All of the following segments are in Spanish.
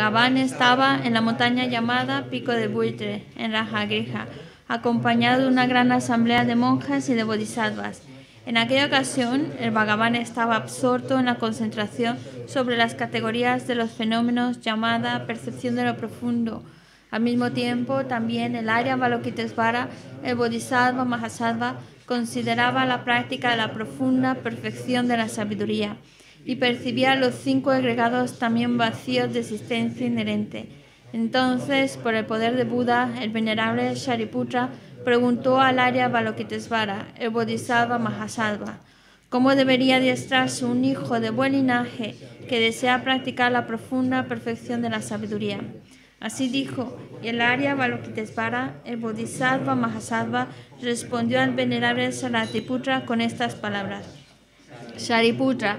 Bhagavan estaba en la montaña llamada Pico de Buitre, en Jagueja, acompañado de una gran asamblea de monjas y de bodhisattvas. En aquella ocasión, el Bhagavan estaba absorto en la concentración sobre las categorías de los fenómenos llamada percepción de lo profundo. Al mismo tiempo, también el área Balokitesvara, el Bodhisattva Mahasattva, consideraba la práctica de la profunda perfección de la sabiduría y percibía los cinco agregados también vacíos de existencia inherente. Entonces, por el poder de Buda, el venerable Shariputra preguntó al Arya Balokitesvara, el Bodhisattva Mahasattva, ¿cómo debería adiestrarse un hijo de buen linaje que desea practicar la profunda perfección de la sabiduría? Así dijo, y el Arya Balokitesvara, el Bodhisattva Mahasattva, respondió al venerable Saratiputra con estas palabras. Shariputra,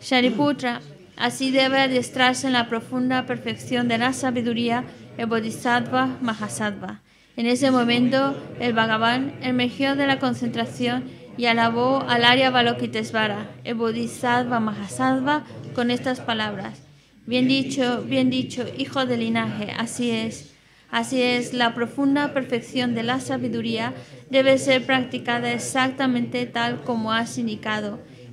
Shariputra, así debe adiestrarse en la profunda perfección de la sabiduría el Bodhisattva Mahasattva. En ese momento, el Bhagavan emergió de la concentración y alabó al Arya Balokitesvara, el Bodhisattva Mahasattva, con estas palabras. Bien dicho, bien dicho, hijo del linaje, así es. Así es, la profunda perfección de la sabiduría debe ser practicada exactamente tal como has indicado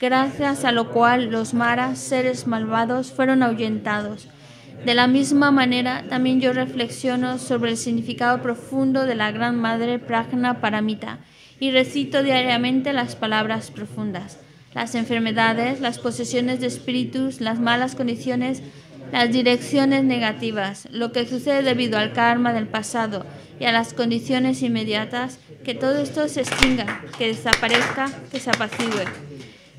gracias a lo cual los maras, seres malvados, fueron ahuyentados. De la misma manera, también yo reflexiono sobre el significado profundo de la Gran Madre Pragna Paramita y recito diariamente las palabras profundas. Las enfermedades, las posesiones de espíritus, las malas condiciones, las direcciones negativas, lo que sucede debido al karma del pasado y a las condiciones inmediatas, que todo esto se extinga, que desaparezca, que se apacigüe.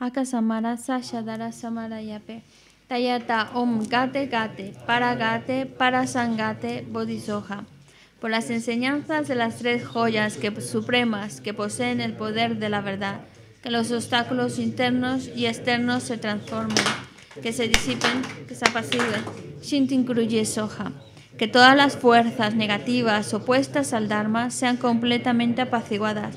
Akasamara Sashadara Samara Yape. Tayata Om Gate Gate, Paragate, Parasangate, Bodhisoja. Por las enseñanzas de las tres joyas que, supremas que poseen el poder de la verdad, que los obstáculos internos y externos se transformen, que se disipen, que se apaciguen. Shintin Soja. Que todas las fuerzas negativas opuestas al Dharma sean completamente apaciguadas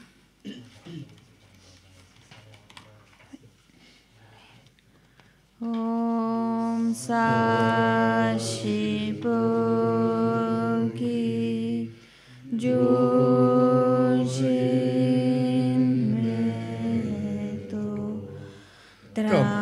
ॐ सा शिपोगी जोषि में तो त्रा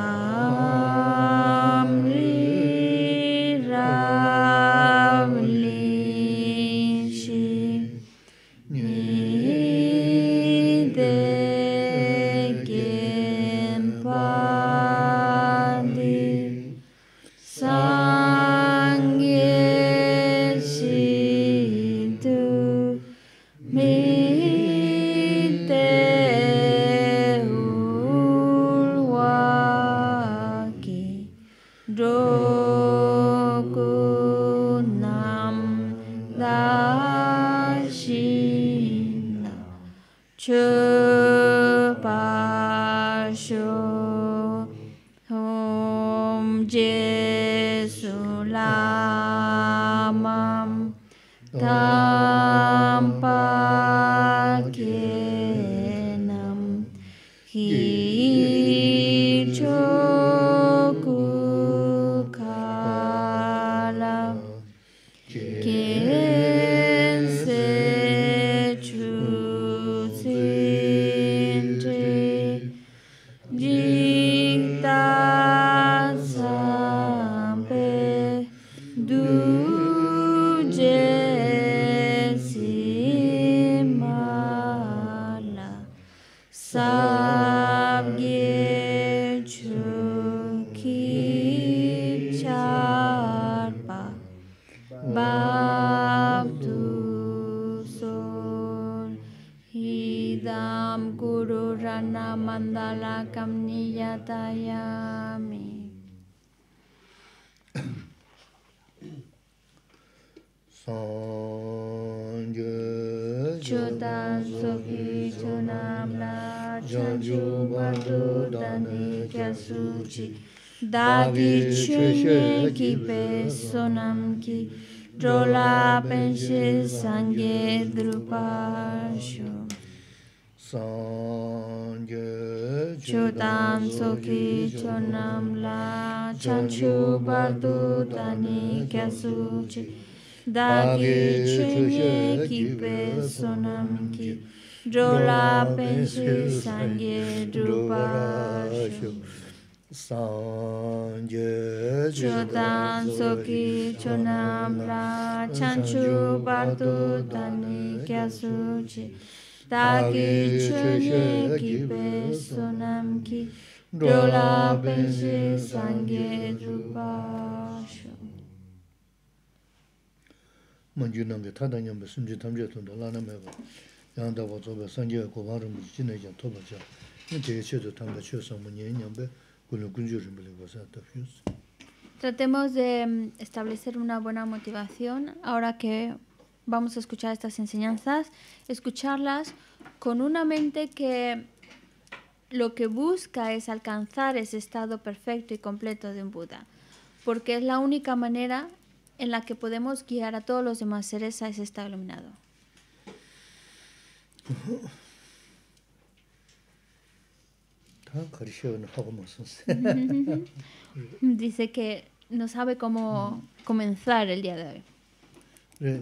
tu tani kya suchi dagi chenye ki pe sonam ki jola pensi sangye drupashu sangye chodan soki chonam la chanchu bartu tani kya suchi dagi chenye ki pe sonam Dola Benji Sangye Drupa Manju Nangi Tata Nyamba Simji Tamje Tunda Lana Meba Yanda Wazoba Sangye Koban Rumbu Jine Jan Toba Cha Nite Che Tu Tamba Che Samu Nye Nyamba Kulu Kunju Rumbu Ligo Sa Tafyus Tratemos de mm, establecer una buena motivación ahora que vamos a escuchar estas enseñanzas, escucharlas con una mente que lo que busca es alcanzar ese estado perfecto y completo de un Buda, porque es la única manera en la que podemos guiar a todos los demás seres a ese estado iluminado. Dice que no sabe cómo mm. comenzar el día de hoy. Eh,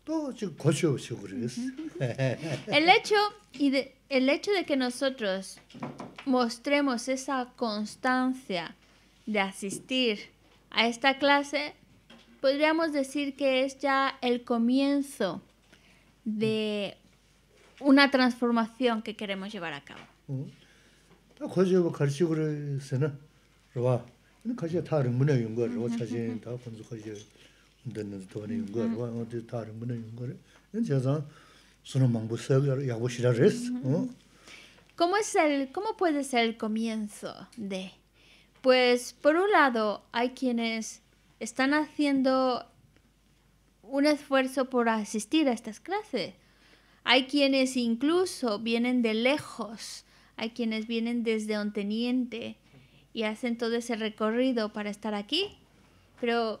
El hecho, y de, el hecho de que nosotros mostremos esa constancia de asistir a esta clase, podríamos decir que es ya el comienzo de una transformación que queremos llevar a cabo. Mm-hmm. Mm-hmm. Mm-hmm. ¿Cómo es el cómo puede ser el comienzo de pues por un lado hay quienes están haciendo un esfuerzo por asistir a estas clases. Hay quienes incluso vienen de lejos, hay quienes vienen desde Onteniente y hacen todo ese recorrido para estar aquí. Pero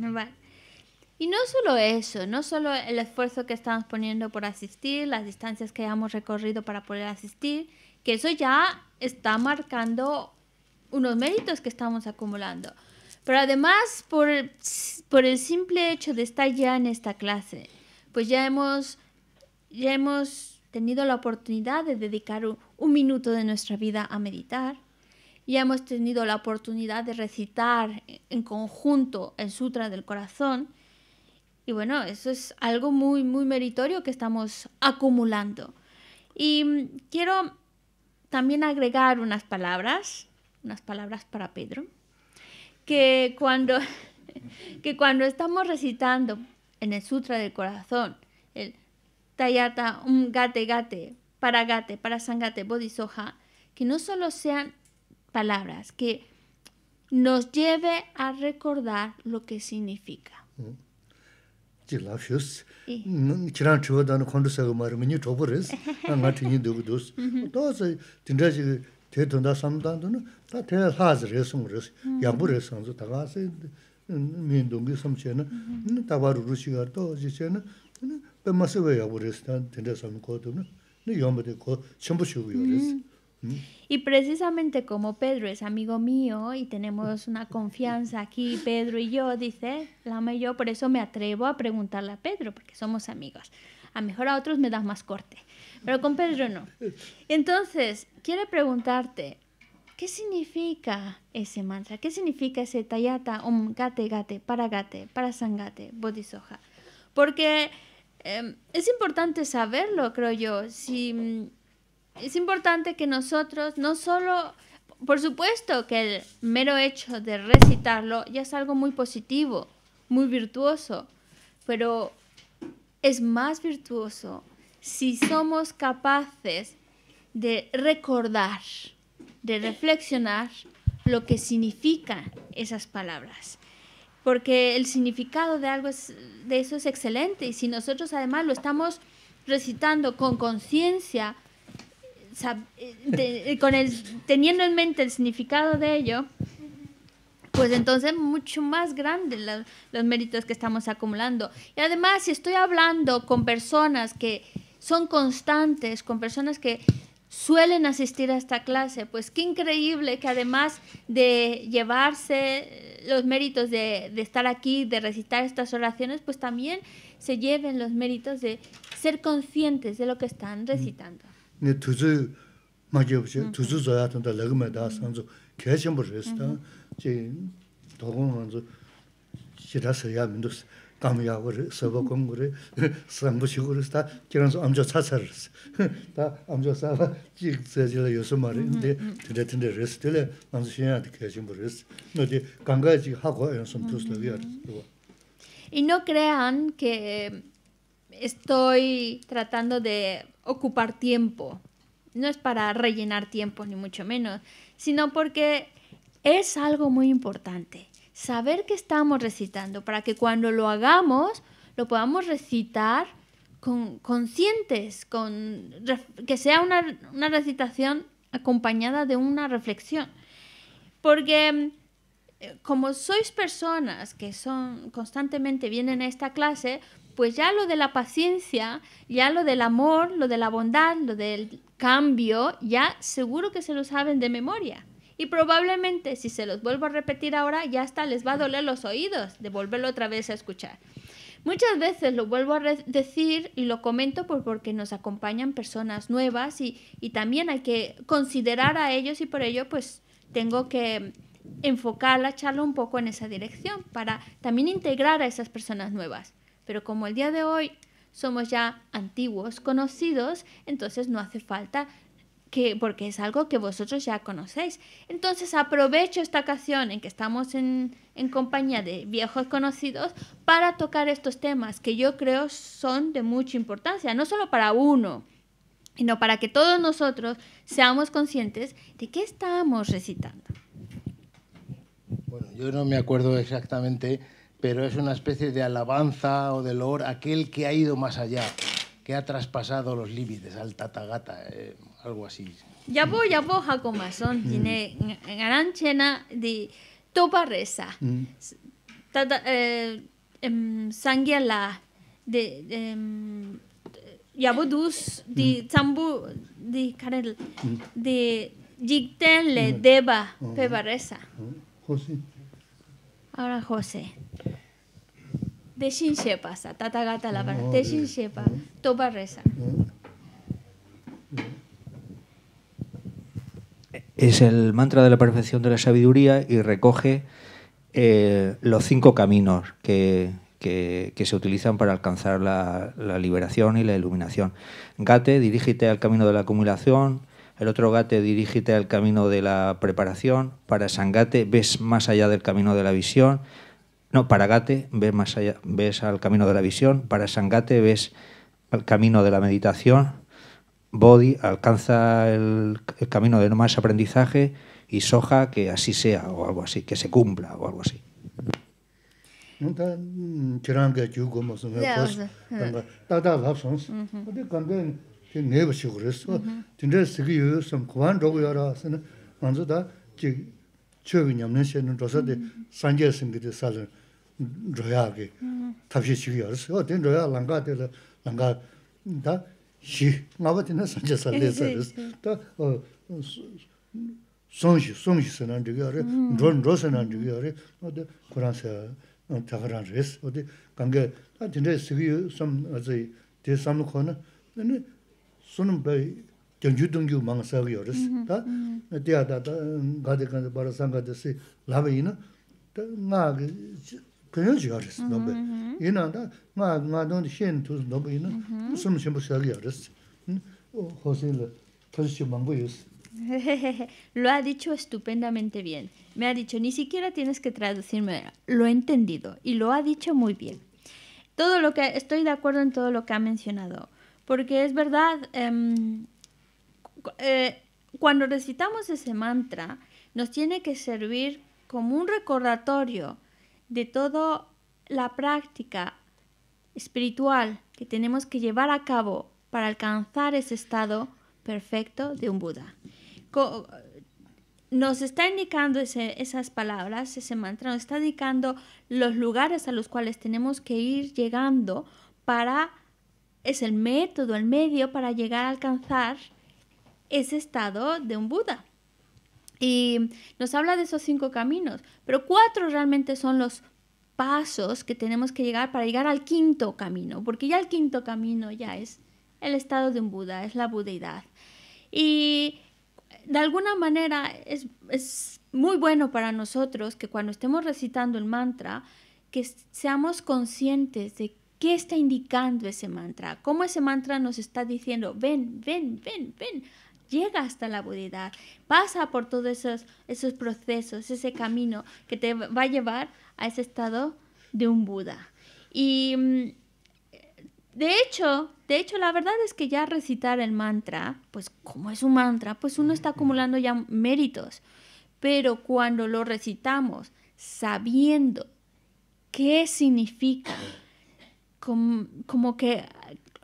Mm, y no solo eso, no solo el esfuerzo que estamos poniendo por asistir, las distancias que hemos recorrido para poder asistir, que eso ya está marcando unos méritos que estamos acumulando. Pero además, por, por el simple hecho de estar ya en esta clase, pues ya hemos, ya hemos tenido la oportunidad de dedicar un minuto de nuestra vida a meditar ya hemos tenido la oportunidad de recitar en conjunto el Sutra del Corazón. Y bueno, eso es algo muy, muy meritorio que estamos acumulando. Y mm, quiero también agregar unas palabras, unas palabras para Pedro, que cuando, que cuando estamos recitando en el Sutra del Corazón, el Tayata un Gate Gate, para gate, para sangate, Bodhisoja, que no solo sean palabras, que nos lleve a recordar lo que significa. Chilafyus, chiran chiwa dana khondu saga mara minyi chobo res, nga tingi dugu dus. Mm-hmm. Dozi tindra te tunda samdan dana, ta te laz resung res, mm-hmm. yambu resung zu, taga se min dungi samche na, mm-hmm. taba ruru shiga to jiche na, pe masiwa yambu res, tindra samko dana, de ko chenpo y precisamente como Pedro es amigo mío y tenemos una confianza aquí, Pedro y yo, dice la y yo, por eso me atrevo a preguntarle a Pedro, porque somos amigos. A mejor a otros me das más corte, pero con Pedro no. Entonces, quiere preguntarte, ¿qué significa ese mantra? ¿Qué significa ese tayata om gate gate, para gate, para sangate, bodhisoja? Porque em, es importante saberlo, creo yo. Si mm, es importante que nosotros no solo, por supuesto que el mero hecho de recitarlo ya es algo muy positivo, muy virtuoso, pero es más virtuoso si somos capaces de recordar, de reflexionar lo que significan esas palabras. Porque el significado de algo de eso es excelente y si nosotros además lo estamos recitando con conciencia, eh, eh, con el, teniendo en mente el significado de ello, pues entonces mucho más grandes los, los méritos que estamos acumulando. Y además, si estoy hablando con personas que son constantes, con personas que suelen asistir a esta clase, pues qué increíble que además de llevarse eh, los méritos de, de estar aquí, de recitar estas oraciones, pues también se lleven los méritos de ser conscientes de lo que están recitando. 네 두즈 맞죠 없죠 두즈 줘야 된다 레그메 다 선수 개심 버렸다 제 도군 먼저 싫어서야 민도 감이야 버 서버 공부를 선부 식으로다 다 암조 사라 찍세질 요소 말인데 드레트네 레스텔에 먼저 신야 개심 버렸어 너디 강가지 하고 연습 투스로 위어 Y no crean que estoy tratando de ocupar tiempo. No es para rellenar tiempo ni mucho menos, sino porque es algo muy importante. Saber que estamos recitando para que cuando lo hagamos lo podamos recitar con, conscientes, con, que sea una, una recitación acompañada de una reflexión. Porque eh, como sois personas que son constantemente vienen a esta clase, pues ya lo de la paciencia, ya lo del amor, lo de la bondad, lo del cambio, ya seguro que se lo saben de memoria. Y probablemente si se los vuelvo a repetir ahora, ya hasta les va a doler los oídos de volverlo otra vez a escuchar. Muchas veces lo vuelvo a decir y lo comento porque nos acompañan personas nuevas y, y también hay que considerar a ellos y por ello pues tengo que enfocar la charla un poco en esa dirección para también integrar a esas personas nuevas. Pero como el día de hoy somos ya antiguos, conocidos, entonces no hace falta que, porque es algo que vosotros ya conocéis. Entonces aprovecho esta ocasión en que estamos en, en compañía de viejos conocidos para tocar estos temas que yo creo son de mucha importancia, no solo para uno, sino para que todos nosotros seamos conscientes de qué estamos recitando. Bueno, yo no me acuerdo exactamente pero es una especie de alabanza o de loor aquel que ha ido más allá, que ha traspasado los límites, al tatagata, eh, algo así. Yabo yabo hakomazon, mm. tiene garanchena de topa reza. Mm. Tata, eh, em, sangiala, de, de em, dos mm. de Zambu, de Karel, de Deba, Pebaresa. José. Ahora José. De shepa ¿Tata Gata la palabra. topa reza. Es el mantra de la perfección de la sabiduría y recoge eh, los cinco caminos que, que, se utilizan para alcanzar la, la liberación y la iluminación. Gate, dirígete al camino de la acumulación, el otro gate, dirígete al camino de la preparación. Para sangate, ves más allá del camino de la visión. No, para gate, ves, más allá, ves al camino de la visión. Para sangate, ves al camino de la meditación. body alcanza el, camino de no más aprendizaje y soja que así sea o algo así, que se cumpla o algo así. ki nei bishi kuris. Tindra sikyo yo yo sam kuwaan dhogo yo ra asana, manzo da chi chogo nyamnen shen dhosa di mm-hmm. sanje singi di salan dhoya ki mm-hmm. tabshi O din langa di langa da shi, nga ba tina sanje salde sa ris. Da uh, Lo ha dicho estupendamente bien. Me ha dicho, ni siquiera tienes que traducirme. Lo he entendido y lo ha dicho muy bien. Todo lo que estoy de acuerdo en todo lo que ha mencionado. Porque es verdad, em, eh, cuando recitamos ese mantra, nos tiene que servir como un recordatorio de toda la práctica espiritual que tenemos que llevar a cabo para alcanzar ese estado perfecto de un Buda. nos está indicando esas palabras, ese mantra, nos está indicando los lugares a los cuales tenemos que ir llegando para es el método, el medio para llegar a alcanzar ese estado de un Buda. Y nos habla de esos cinco caminos, pero cuatro realmente son los pasos que tenemos que llegar para llegar al quinto camino, porque ya el quinto camino ya es el estado de un Buda, es la budeidad. Y de alguna manera es, es muy bueno para nosotros que cuando estemos recitando el mantra, que seamos conscientes de ¿Qué está indicando ese mantra? ¿Cómo ese mantra nos está diciendo, ven, ven, ven, ven? Llega hasta la budidad, pasa por todos esos, esos procesos, ese camino que te va a llevar a ese estado de un Buda. Y mm, de hecho, de hecho, la verdad es que ya recitar el mantra, pues como es un mantra, pues uno está acumulando ya méritos. Pero cuando lo recitamos sabiendo qué significa, como, que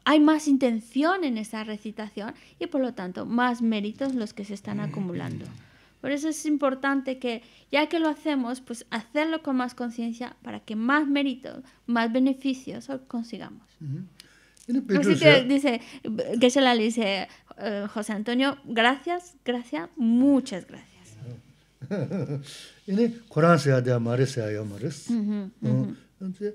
hay más intención en esa recitación y por lo tanto más méritos los que se están mm. acumulando. Por eso es importante que ya que lo hacemos, pues hacerlo con más conciencia para que más méritos, más beneficios consigamos. Así que dice, que se la dice eh, José Antonio, gracias, gracias, muchas gracias. Uh -huh.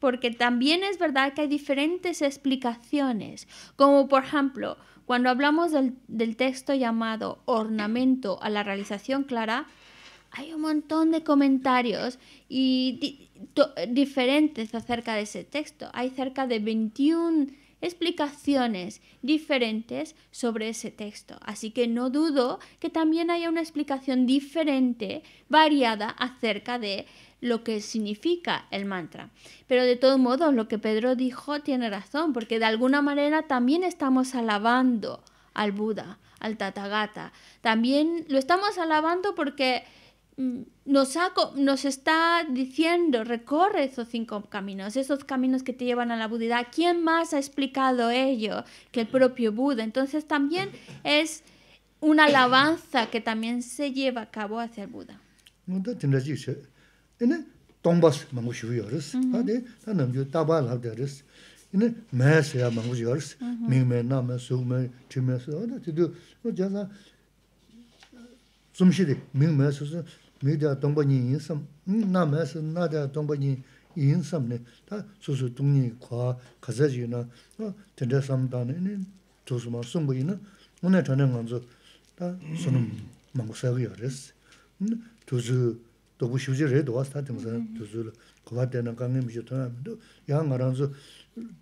porque también es verdad que hay diferentes explicaciones, como por ejemplo, cuando hablamos del, texto llamado Ornamento a la realización clara, hay un montón de comentarios y diferentes acerca de ese texto. Hay cerca de 21 explicaciones diferentes sobre ese texto. Así que no dudo que también haya una explicación diferente, variada, acerca de lo que significa el mantra. Pero de todos modos, lo que Pedro dijo tiene razón, porque de alguna manera también estamos alabando al Buda, al Tathagata. También lo estamos alabando porque mm, nos, está diciendo, recorre esos cinco caminos, esos caminos que te llevan a la budidad. ¿Quién más ha explicado ello que el propio Buda? Entonces también es una alabanza que también se lleva a cabo hacia el Buda. ene 동바스 mangu shivyo yaw riz, mm-hmm. ta nam yu tabayi labda yaw riz, ene mayasaya mangu yaw riz, mm-hmm. ming maya, na maya, sugu maya, chi maya, sugu maya, chidiyo, ya zang tsumshidi, ming maya sugu, ming diya tongba nyi mm, na maya sugu, na diya tongba ta ta sunum ṭu kū shīw jī rē tu wā s tā tīṋ sā tīṋ sūr, qubā tēnā kāngi mīshatunā, ṭu ya ngā rā nzu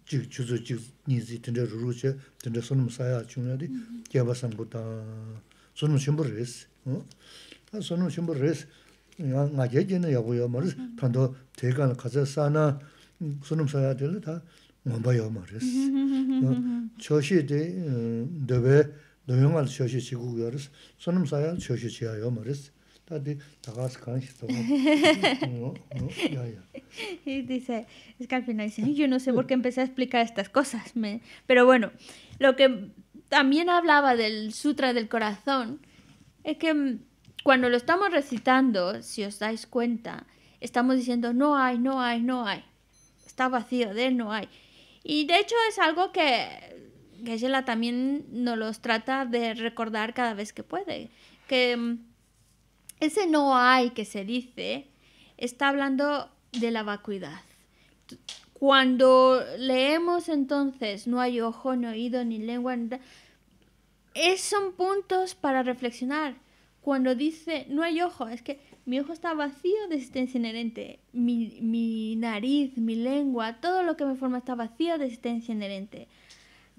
chīk chūzī chīk nīzi tindā rūrū chē, tindā sūnum sāyā chūñā dī kiabā sāng pū tāngā, sūnum chiṋ bū rē sī. ṭa sūnum chiṋ bū rē sī, ya ngā kē Y dice, es que al final dice, yo no sé por qué empecé a explicar estas cosas. Me... Pero bueno, lo que también hablaba del Sutra del Corazón es que mm, cuando lo estamos recitando, si os dais cuenta, estamos diciendo, no hay, no hay, no hay. Está vacío de no hay. Y de hecho es algo que que también nos los trata de recordar cada vez que puede. Que mm, ese no hay que se dice está hablando de la vacuidad. Cuando leemos entonces no hay ojo, ni oído, ni lengua, es, son puntos para reflexionar. Cuando dice no hay ojo, es que mi ojo está vacío de existencia inherente. Mi, nariz, mi lengua, todo lo que me forma está vacío de existencia inherente.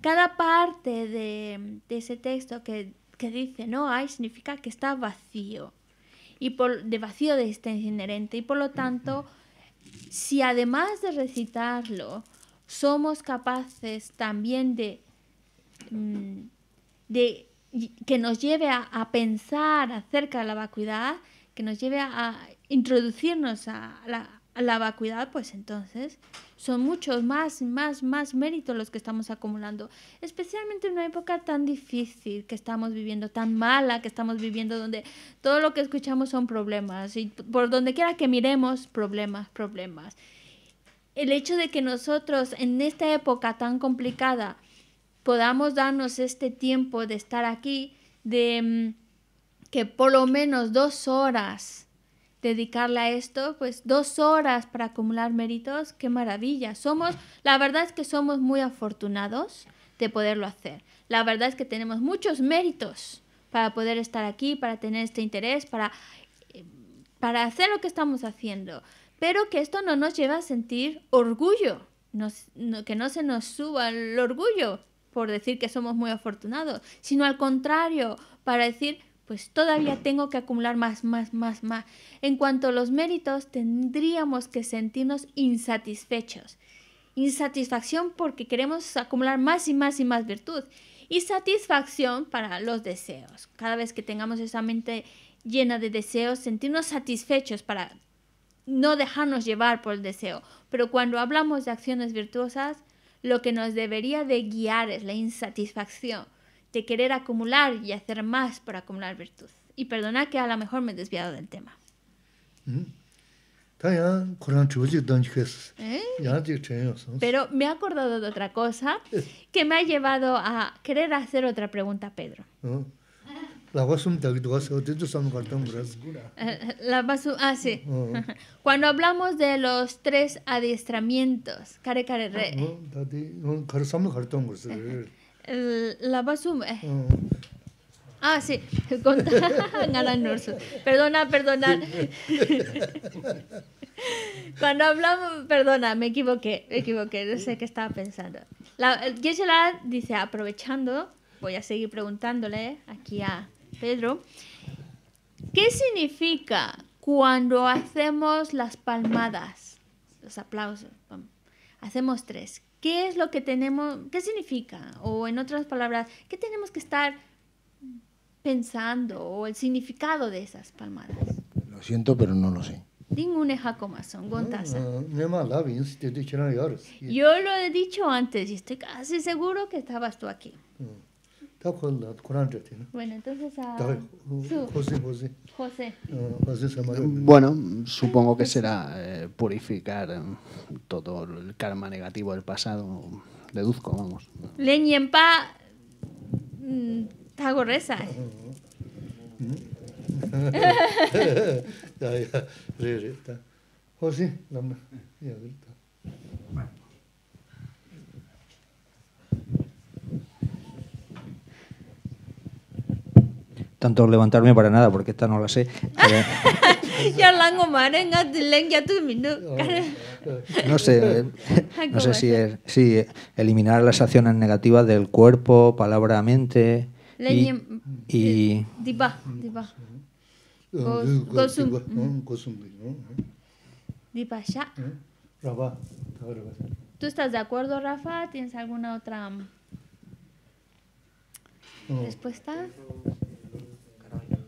Cada parte de, ese texto que, dice no hay significa que está vacío y por, de vacío de existencia inherente. Y por lo tanto, si además de recitarlo, somos capaces también de, mm, que nos lleve a, pensar acerca de la vacuidad, que nos lleve a, introducirnos a la vacuidad, pues entonces son muchos más, más, más méritos los que estamos acumulando, especialmente en una época tan difícil que estamos viviendo, tan mala que estamos viviendo, donde todo lo que escuchamos son problemas y por donde quiera que miremos, problemas, problemas. El hecho de que nosotros en esta época tan complicada podamos darnos este tiempo de estar aquí, de mm, que por lo menos dos horas dedicarle a esto, pues dos horas para acumular méritos, qué maravilla. Somos, la verdad es que somos muy afortunados de poderlo hacer. La verdad es que tenemos muchos méritos para poder estar aquí, para tener este interés, para, eh, para hacer lo que estamos haciendo. Pero que esto no nos lleva a sentir orgullo, no, que no se nos suba el orgullo por decir que somos muy afortunados, sino al contrario, para decir, pues todavía tengo que acumular más, más, más, más. En cuanto a los méritos, tendríamos que sentirnos insatisfechos. Insatisfacción porque queremos acumular más y más y más virtud. Y satisfacción para los deseos. Cada vez que tengamos esa mente llena de deseos, sentirnos satisfechos para no dejarnos llevar por el deseo. Pero cuando hablamos de acciones virtuosas, lo que nos debería de guiar es la insatisfacción de querer acumular y hacer más para acumular virtud. Y perdona que a lo mejor me he desviado del tema. Pero me he acordado de otra cosa que me ha llevado a querer hacer otra pregunta, Pedro. La basum, ah, sí. Cuando hablamos de los tres adiestramientos, care re la basura eh. mm. Ah, sí, Perdona, perdona. Cuando hablamos, perdona, me equivoqué, equivoqué, no sé qué estaba pensando. La, dice, aprovechando, voy a seguir preguntándole aquí a Pedro, ¿qué significa cuando hacemos las palmadas, los aplausos? Hacemos tres. ¿Qué es lo que tenemos, qué significa? O en otras palabras, ¿qué tenemos que estar pensando o el significado de esas palmadas? Lo siento, pero no lo sé. Yo lo he dicho antes y estoy casi seguro que estabas tú aquí. Mm. Bueno, entonces a José, Bueno, supongo que será purificar todo el karma negativo del pasado, deduzco, vamos. Leñempa Tagorresa. José, tanto levantarme para nada, porque esta no la sé. no sé, ah, no sé si, es, si eliminar las acciones negativas del cuerpo, palabra, mente. Y, Dipa, dipa. Dipa, ya. ¿Eh? Rafa, ¿Tú estás de acuerdo, Rafa? ¿Tienes alguna otra respuesta?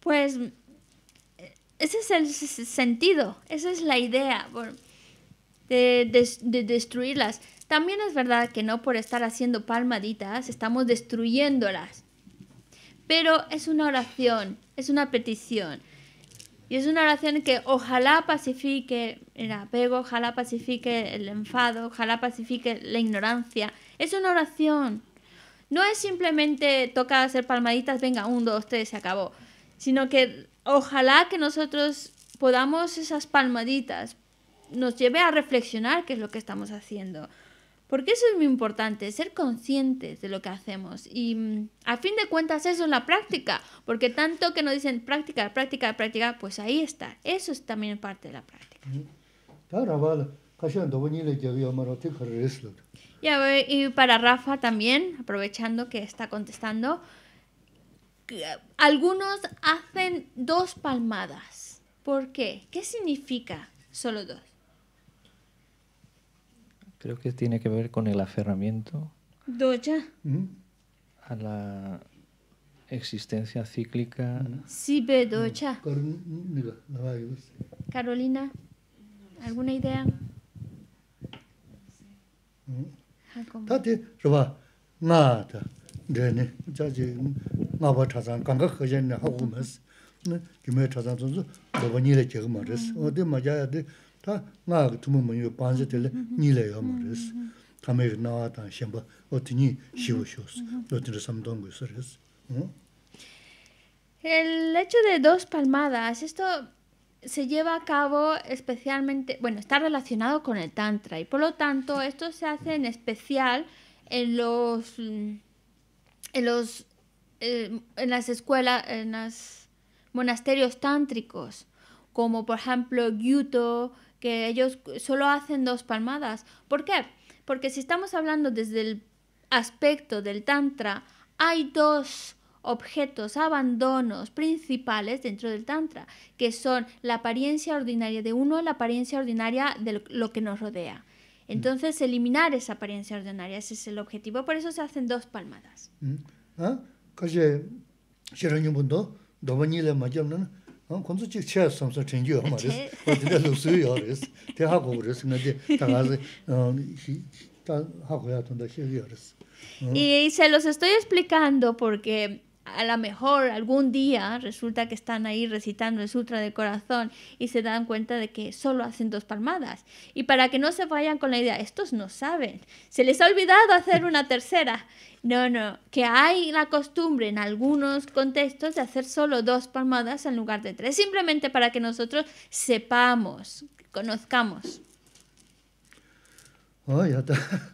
pues ese es el sentido esa es la idea de destruirlas también es verdad que no por estar haciendo palmaditas estamos destruyéndolas pero es una oración es una petición y es una oración que ojalá pacifique el apego, ojalá pacifique el enfado, ojalá pacifique la ignorancia. Es una oración. No es simplemente toca hacer palmaditas, venga, un, dos, tres, se acabó. Sino que ojalá que nosotros podamos esas palmaditas nos lleve a reflexionar qué es lo que estamos haciendo. Porque eso es muy importante, ser conscientes de lo que hacemos. Y mm, a fin de cuentas eso es la práctica, porque tanto que nos dicen práctica, práctica, práctica, pues ahí está. Eso es también parte de la práctica. Y para Rafa también, aprovechando que está contestando, algunos hacen dos palmadas. ¿Por qué? ¿Qué significa solo dos? Creo que tiene que ver con el aferramiento. Doya. ¿Mm? A la existencia cíclica. Sí, doya. Mm. Mm, Carolina, ¿alguna idea? Ah, Tati, roba, nada, dene, jaji, ngaba chazan, ganga khajan na hagu mas, kime chazan zunzu, roba nile chega maris, odi ma el hecho de dos palmadas, esto se lleva a cabo especialmente, bueno, está relacionado con el Tantra y por lo tanto esto se hace en especial en los, en los, eh, en las escuelas, en los monasterios tántricos, como por ejemplo Gyuto, que ellos solo hacen dos palmadas. ¿Por qué? Porque si estamos hablando desde el aspecto del Tantra, hay dos objetos, abandonos principales dentro del Tantra, que son la apariencia ordinaria de uno y la apariencia ordinaria de lo que nos rodea. Mm. Entonces, eliminar esa apariencia ordinaria, ese es el objetivo. Por eso se hacen dos palmadas. Mm. ¿Ah? Y se los estoy explicando porque a lo mejor algún día resulta que están ahí recitando el sutra del corazón y se dan cuenta de que solo hacen dos palmadas. Y para que no se vayan con la idea, estos no saben, se les ha olvidado hacer una tercera. No, no, que hay la costumbre en algunos contextos de hacer solo dos palmadas en lugar de tres, simplemente para que nosotros sepamos, conozcamos. ya está.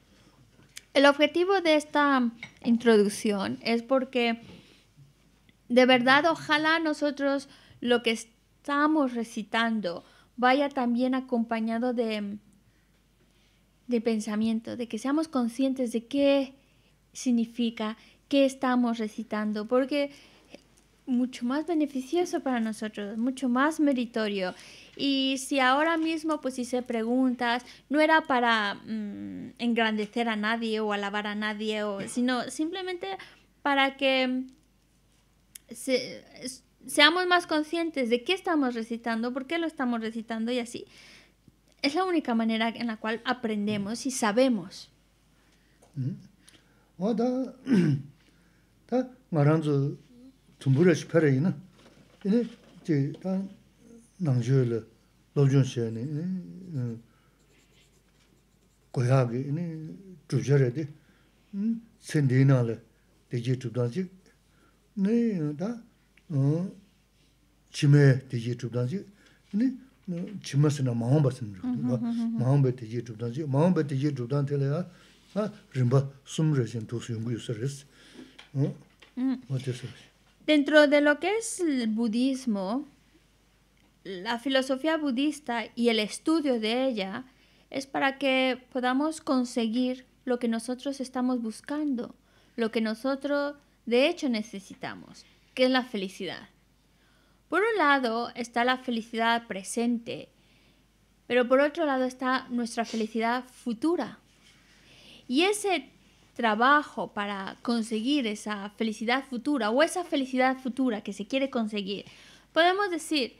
El objetivo de esta introducción es porque de verdad ojalá nosotros lo que estamos recitando vaya también acompañado de, de pensamiento, de que seamos conscientes de qué significa, qué estamos recitando, porque mucho más beneficioso para nosotros, mucho más meritorio. Y si ahora mismo pues hice preguntas, no era para mm, engrandecer a nadie o alabar a nadie, o, sino simplemente para que seamos más conscientes de qué estamos recitando, por qué lo estamos recitando y así. Es la única manera en la cual aprendemos y sabemos. Mm-hmm. lobyon xe ni goyaagi ni tujare di sen di na le deje tubdan zik ni da chime deje tubdan zik ni chima mm-hmm, mm-hmm, mm-hmm. se na mahomba sin rukdi deje tubdan zik deje tubdan yungu dentro de lo que es el budismo la filosofía budista y el estudio de ella es para que podamos conseguir lo que nosotros estamos buscando, lo que nosotros de hecho necesitamos, que es la felicidad. Por un lado está la felicidad presente, pero por otro lado está nuestra felicidad futura. Y ese trabajo para conseguir esa felicidad futura o esa felicidad futura que se quiere conseguir, podemos decir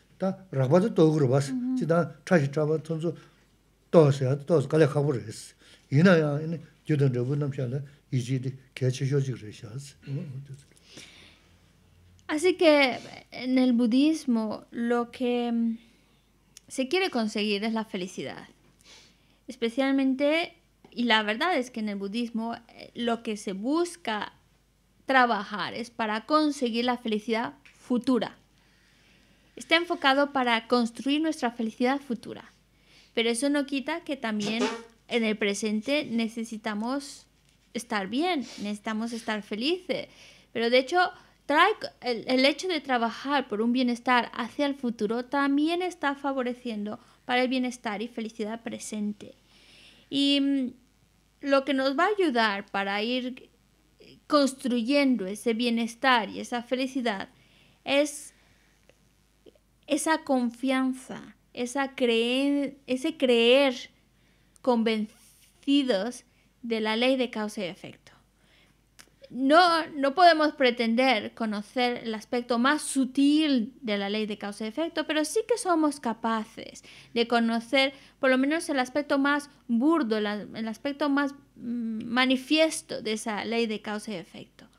Así que en el budismo lo que se quiere conseguir es la felicidad. Especialmente, y la verdad es que en el budismo eh, lo que se busca trabajar es para conseguir la felicidad futura. Está enfocado para construir nuestra felicidad futura. Pero eso no quita que también en el presente necesitamos estar bien, necesitamos estar felices. Pero de hecho, el, hecho de trabajar por un bienestar hacia el futuro también está favoreciendo para el bienestar y felicidad presente. Y mm, lo que nos va a ayudar para ir construyendo ese bienestar y esa felicidad es esa confianza, ese creer convencidos de la ley de causa y efecto. No, no podemos pretender conocer el aspecto más sutil de la ley de causa y efecto, pero sí que somos capaces de conocer por lo menos el aspecto más burdo, el aspecto más mm, manifiesto de esa ley de causa y efecto.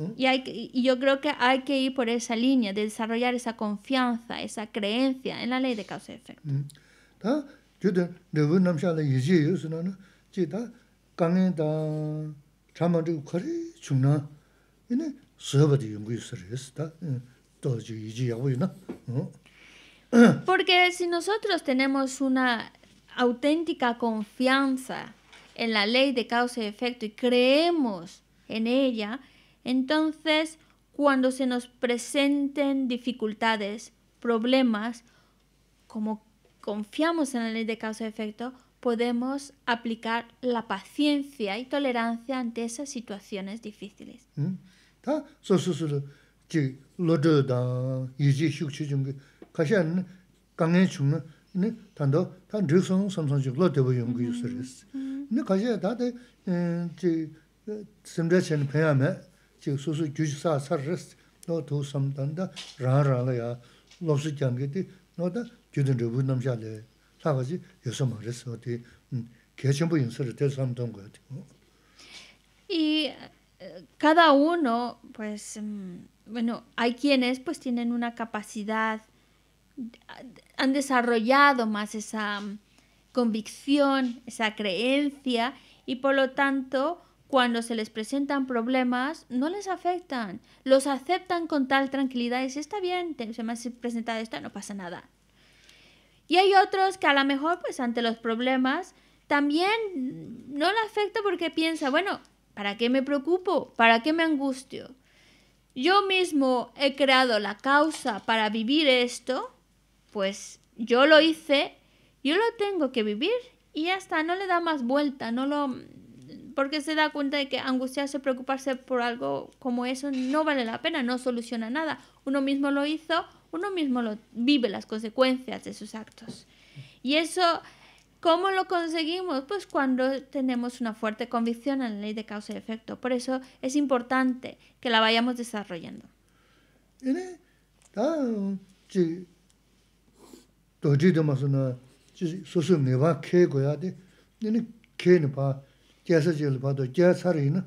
¿Mm? Y, hay, y yo creo que hay que ir por esa línea, de desarrollar esa confianza, esa creencia en la ley de causa y efecto. Porque si nosotros tenemos una auténtica confianza en la ley de causa y efecto y creemos en ella, entonces, cuando se nos presenten dificultades, problemas, como confiamos en la ley de causa-efecto, podemos aplicar la paciencia y tolerancia ante esas situaciones difíciles. Y cada uno, pues, bueno, hay quienes pues tienen una capacidad, han desarrollado más esa convicción, esa creencia, y por lo tanto cuando se les presentan problemas, no les afectan, los aceptan con tal tranquilidad y está bien, se me ha presentado esto, no pasa nada. Y hay otros que a lo mejor, pues ante los problemas, también no le afecta porque piensa, bueno, ¿para qué me preocupo? ¿Para qué me angustio? Yo mismo he creado la causa para vivir esto, pues yo lo hice, yo lo tengo que vivir y hasta no le da más vuelta, no lo, porque se da cuenta de que angustiarse, preocuparse por algo como eso no vale la pena, no soluciona nada. Uno mismo lo hizo, uno mismo lo vive las consecuencias de sus actos. Y eso, ¿cómo lo conseguimos? Pues cuando tenemos una fuerte convicción en la ley de causa y efecto. Por eso es importante que la vayamos desarrollando. kiasa chigil pato kiaa sari ina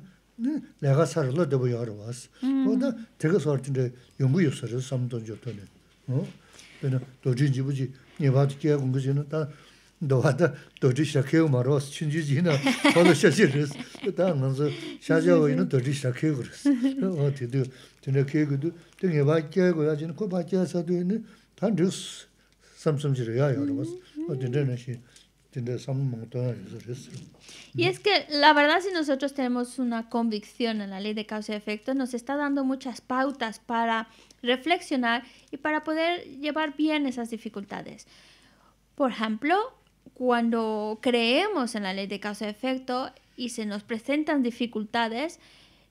laga sari la dabu yaro waas. Koda tiga sori tinda yungu yu sari samdo jo tani. Bina dojin jibu ji nipaadu kiaa gungu zina ta dawaada doji shakiyo maro waas chinji zina kodo shachi riz. Ta nganzo shachia wa ina doji Y es que la verdad si nosotros tenemos una convicción en la ley de causa y efecto, nos está dando muchas pautas para reflexionar y para poder llevar bien esas dificultades. Por ejemplo, cuando creemos en la ley de causa y efecto y se nos presentan dificultades,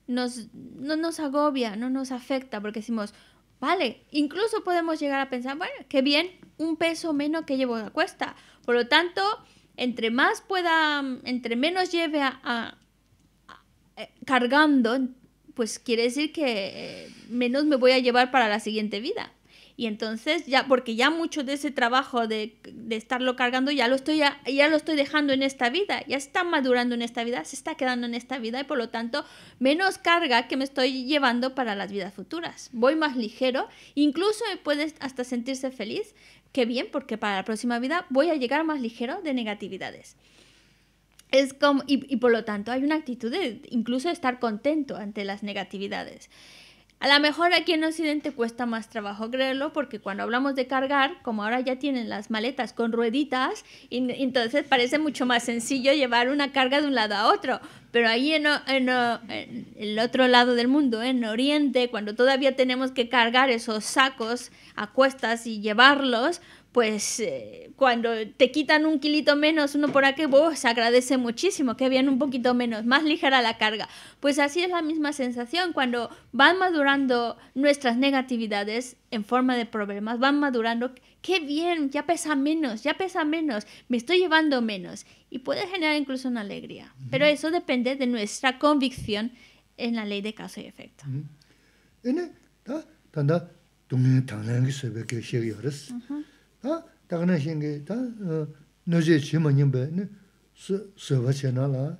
nos, no nos agobia, no nos afecta, porque decimos, Vale, incluso podemos llegar a pensar, bueno, qué bien, un peso menos que llevo la cuesta. Por lo tanto, entre más pueda, entre menos lleve a, eh, cargando, pues quiere decir que eh, menos me voy a llevar para la siguiente vida. Y entonces ya, porque ya mucho de ese trabajo de, de estarlo cargando ya lo estoy ya, ya, lo estoy dejando en esta vida, ya está madurando en esta vida, se está quedando en esta vida y por lo tanto menos carga que me estoy llevando para las vidas futuras. Voy más ligero, incluso puedes hasta sentirse feliz Qué bien, porque para la próxima vida voy a llegar más ligero de negatividades. Es como, y, y, por lo tanto hay una actitud de incluso estar contento ante las negatividades. A lo mejor aquí en Occidente cuesta más trabajo creerlo porque cuando hablamos de cargar, como ahora ya tienen las maletas con rueditas, entonces parece mucho más sencillo llevar una carga de un lado a otro. Pero ahí en el otro lado del mundo, en Oriente, cuando todavía tenemos que cargar esos sacos a cuestas y llevarlos, pues eh, cuando te quitan un kilito menos, uno por aquí, vos se agradece muchísimo, que bien un poquito menos, más ligera la carga. Pues así es la misma sensación, cuando van madurando nuestras negatividades en forma de problemas, van madurando, qué bien, ya pesa menos, ya pesa menos, me estoy llevando menos. Y puede generar incluso una alegría, pero eso depende de nuestra convicción en la ley de causa y efecto. 아 다그네 신게 다 너제 지모님베 네 서버체나라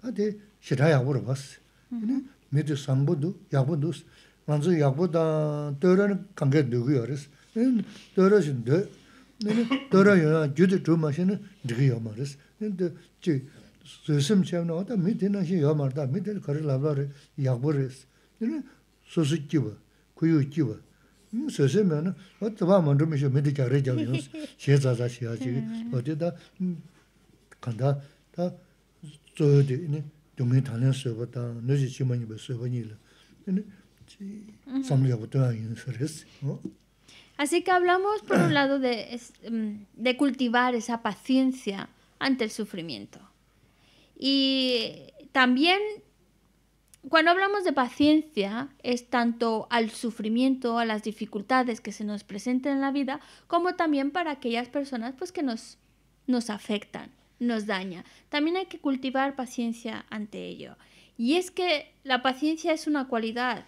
다데 시다야 물어봤어 네 미드 삼보도 야보도 먼저 야보다 더러 관계 누구요 네 더러신데 네 더러요 주드 주마시는 누구요 근데 지 수심 채우는 어디 밑에는 시 여말다 밑에 약보를 네 수수 Así que hablamos por un lado mm, de cultivar esa paciencia ante el sufrimiento. Y también cuando hablamos de paciencia es tanto al sufrimiento, a las dificultades que se nos presenten en la vida, como también para aquellas personas pues, que nos, nos afectan, nos dañan. También hay que cultivar paciencia ante ello. Y es que la paciencia es una cualidad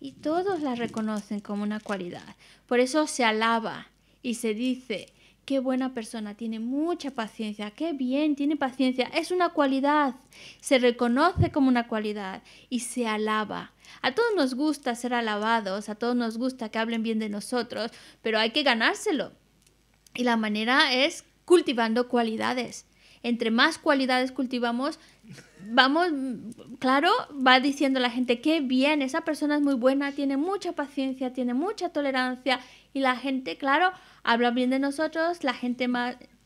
y todos la reconocen como una cualidad. Por eso se alaba y se dice, qué buena persona, tiene mucha paciencia, qué bien, tiene paciencia, es una cualidad, se reconoce como una cualidad y se alaba. A todos nos gusta ser alabados, a todos nos gusta que hablen bien de nosotros, pero hay que ganárselo. Y la manera es cultivando cualidades. Entre más cualidades cultivamos, vamos, mm, claro, va diciendo la gente, qué bien, esa persona es muy buena, tiene mucha paciencia, tiene mucha tolerancia y la gente, claro, habla bien de nosotros, la gente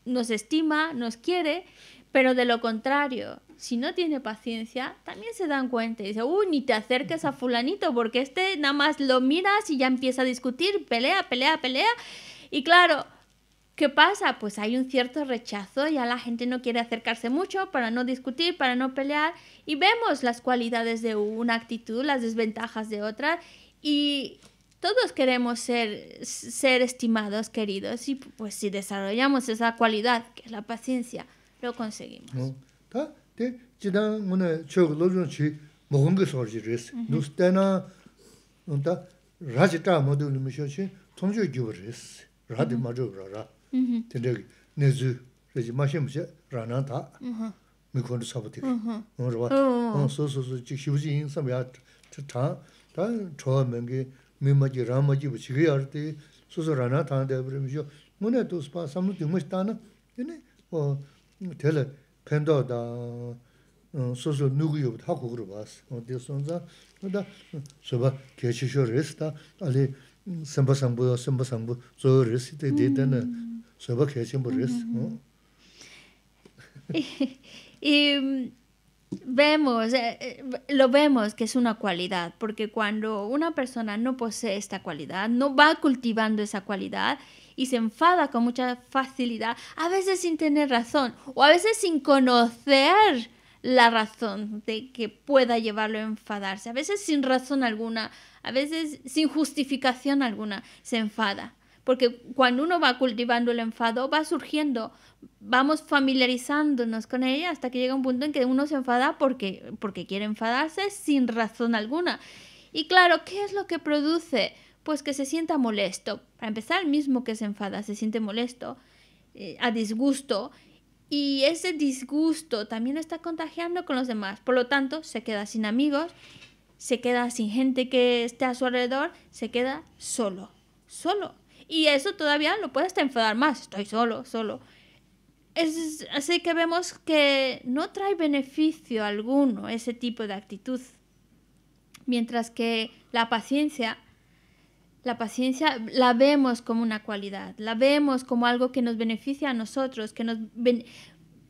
nos estima, nos quiere, pero de lo contrario, si no tiene paciencia, también se dan cuenta y dice, uy, ni te acerques a fulanito porque este nada más lo miras y ya empieza a discutir, pelea, pelea, pelea. Y claro, ¿Qué pasa? Pues hay un cierto rechazo, ya la gente no quiere acercarse mucho para no discutir, para no pelear y vemos las cualidades de una actitud, las desventajas de otra y todos queremos ser, ser estimados, queridos y pues si desarrollamos esa cualidad que es la paciencia, lo conseguimos. Mm-hmm. tindayi nizu rizhi mashim 라나타 rana ta mm-hmm. mikondu sabu tiki. Ngon mm-hmm. rwa, oh. so so so chik shivuji yin sam ya tang, ta chowa mengi mi maji rama maji bu chigi yar ti, so so rana ta dabri mi shio. Ngon ya to spa samlu tingmash ta na, yini, o, tela, pendo da, mm, so so Y vemos, lo vemos que es una cualidad, porque cuando una persona no posee esta cualidad, no va cultivando esa cualidad y se enfada con mucha facilidad, a veces sin tener razón o a veces sin conocer la razón de que pueda llevarlo a enfadarse, a veces sin razón alguna, a veces sin justificación alguna, se enfada porque cuando uno va cultivando el enfado, va surgiendo, vamos familiarizándonos con ella hasta que llega un punto en que uno se enfada porque, porque quiere enfadarse sin razón alguna. Y claro, ¿qué es lo que produce? Pues que se sienta molesto. Para empezar, el mismo que se enfada se siente molesto, eh, a disgusto, y ese disgusto también está contagiando con los demás. Por lo tanto, se queda sin amigos, se queda sin gente que esté a su alrededor, se queda solo, solo. Y eso todavía lo puedes te enfadar más. Estoy solo, solo. Es, así que vemos que no trae beneficio alguno ese tipo de actitud. Mientras que la paciencia, la paciencia la vemos como una cualidad, la vemos como algo que nos beneficia a nosotros, que nos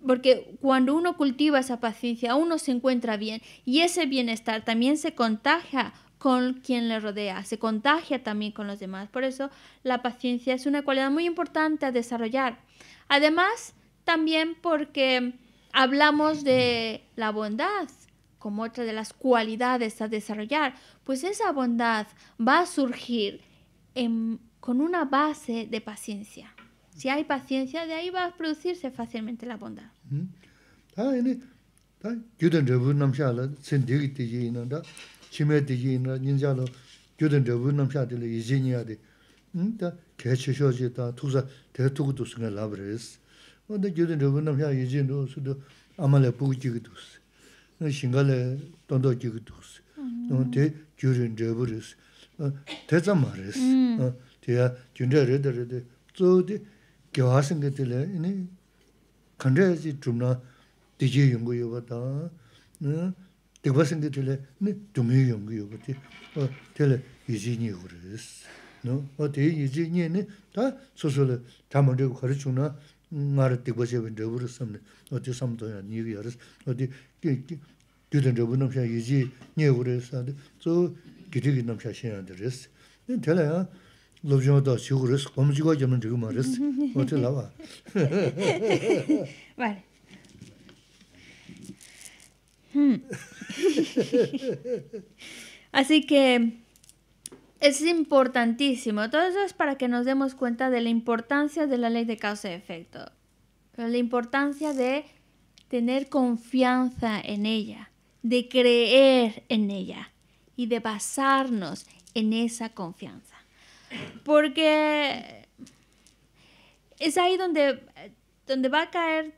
porque cuando uno cultiva esa paciencia, uno se encuentra bien y ese bienestar también se contagia con quien le rodea, se contagia también con los demás. Por eso la paciencia es una cualidad muy importante a desarrollar. Además, también porque hablamos de la bondad como otra de las cualidades a desarrollar, pues esa bondad va a surgir con una base de paciencia. Si hay paciencia, de ahí va a producirse fácilmente la bondad. Mm-hmm. chime digi ina, ninja lo, gyudan dhebu namsha dili, izi niya di, da, hmm, kye che sho zi ta, tuksa, te tuku tu su nga lab res. Wanda gyudan dhebu namsha izi nu, su du, ama le buku jiga tondo res, te ya, reda reda, di, singa zi yungu dekwa sengi 네 도미 dumi yungu yugu ti tuli yiji nyi uris o ti yiji nyi ni ta susuli tamadegu khari chungna ngari dekwa sebi 어디 uris 띠든 o ti samto ya nyi uris o ti gyudan ndegu namsha yiji nyi uris zo gidigi 지금 shenya uris 나와? ya Hmm. Así que es importantísimo. Todo eso es para que nos demos cuenta de la importancia de la ley de causa y efecto. La importancia de tener confianza en ella, de creer en ella y de basarnos en esa confianza. Porque es ahí donde, donde va a caer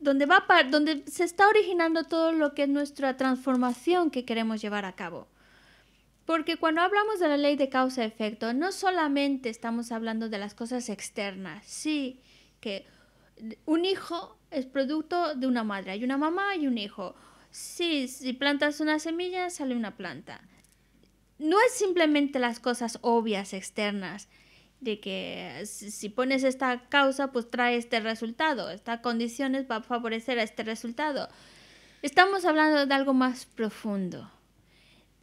donde, va donde se está originando todo lo que es nuestra transformación que queremos llevar a cabo. Porque cuando hablamos de la ley de causa-efecto, no solamente estamos hablando de las cosas externas, sí, que un hijo es producto de una madre, hay una mamá y un hijo. Sí, si plantas una semilla, sale una planta. No es simplemente las cosas obvias externas, de que si pones esta causa, pues trae este resultado, estas condiciones va a favorecer a este resultado. Estamos hablando de algo más profundo.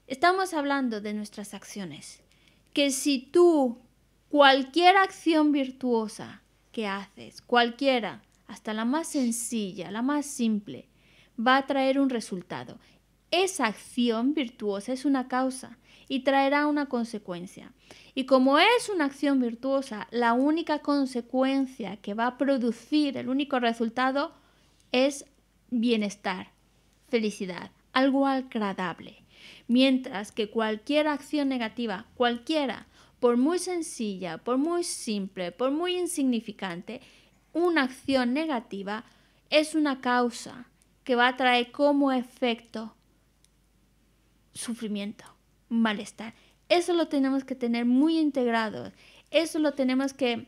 Estamos hablando de nuestras acciones. Que si tú, cualquier acción virtuosa que haces, cualquiera, hasta la más sencilla, la más simple, va a traer un resultado. Esa acción virtuosa es una causa y traerá una consecuencia. Y como es una acción virtuosa, la única consecuencia que va a producir, el único resultado, es bienestar, felicidad, algo agradable. Mientras que cualquier acción negativa, cualquiera, por muy sencilla, por muy simple, por muy insignificante, una acción negativa es una causa que va a traer como efecto sufrimiento, malestar. Eso lo tenemos que tener muy integrado. Eso lo tenemos que...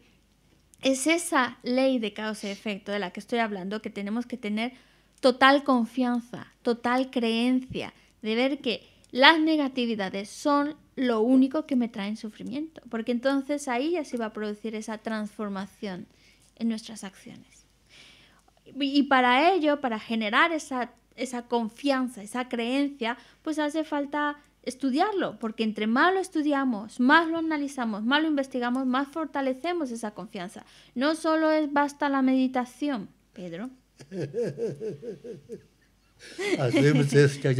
Es esa ley de causa y efecto de la que estoy hablando que tenemos que tener total confianza, total creencia, de ver que las negatividades son lo único que me traen sufrimiento, porque entonces ahí ya se va a producir esa transformación en nuestras acciones. Y para ello, para generar esa, esa confianza, esa creencia, pues hace falta estudiarlo, porque entre más lo estudiamos, más lo analizamos, más lo investigamos, más fortalecemos esa confianza. No solo es basta la meditación, Pedro.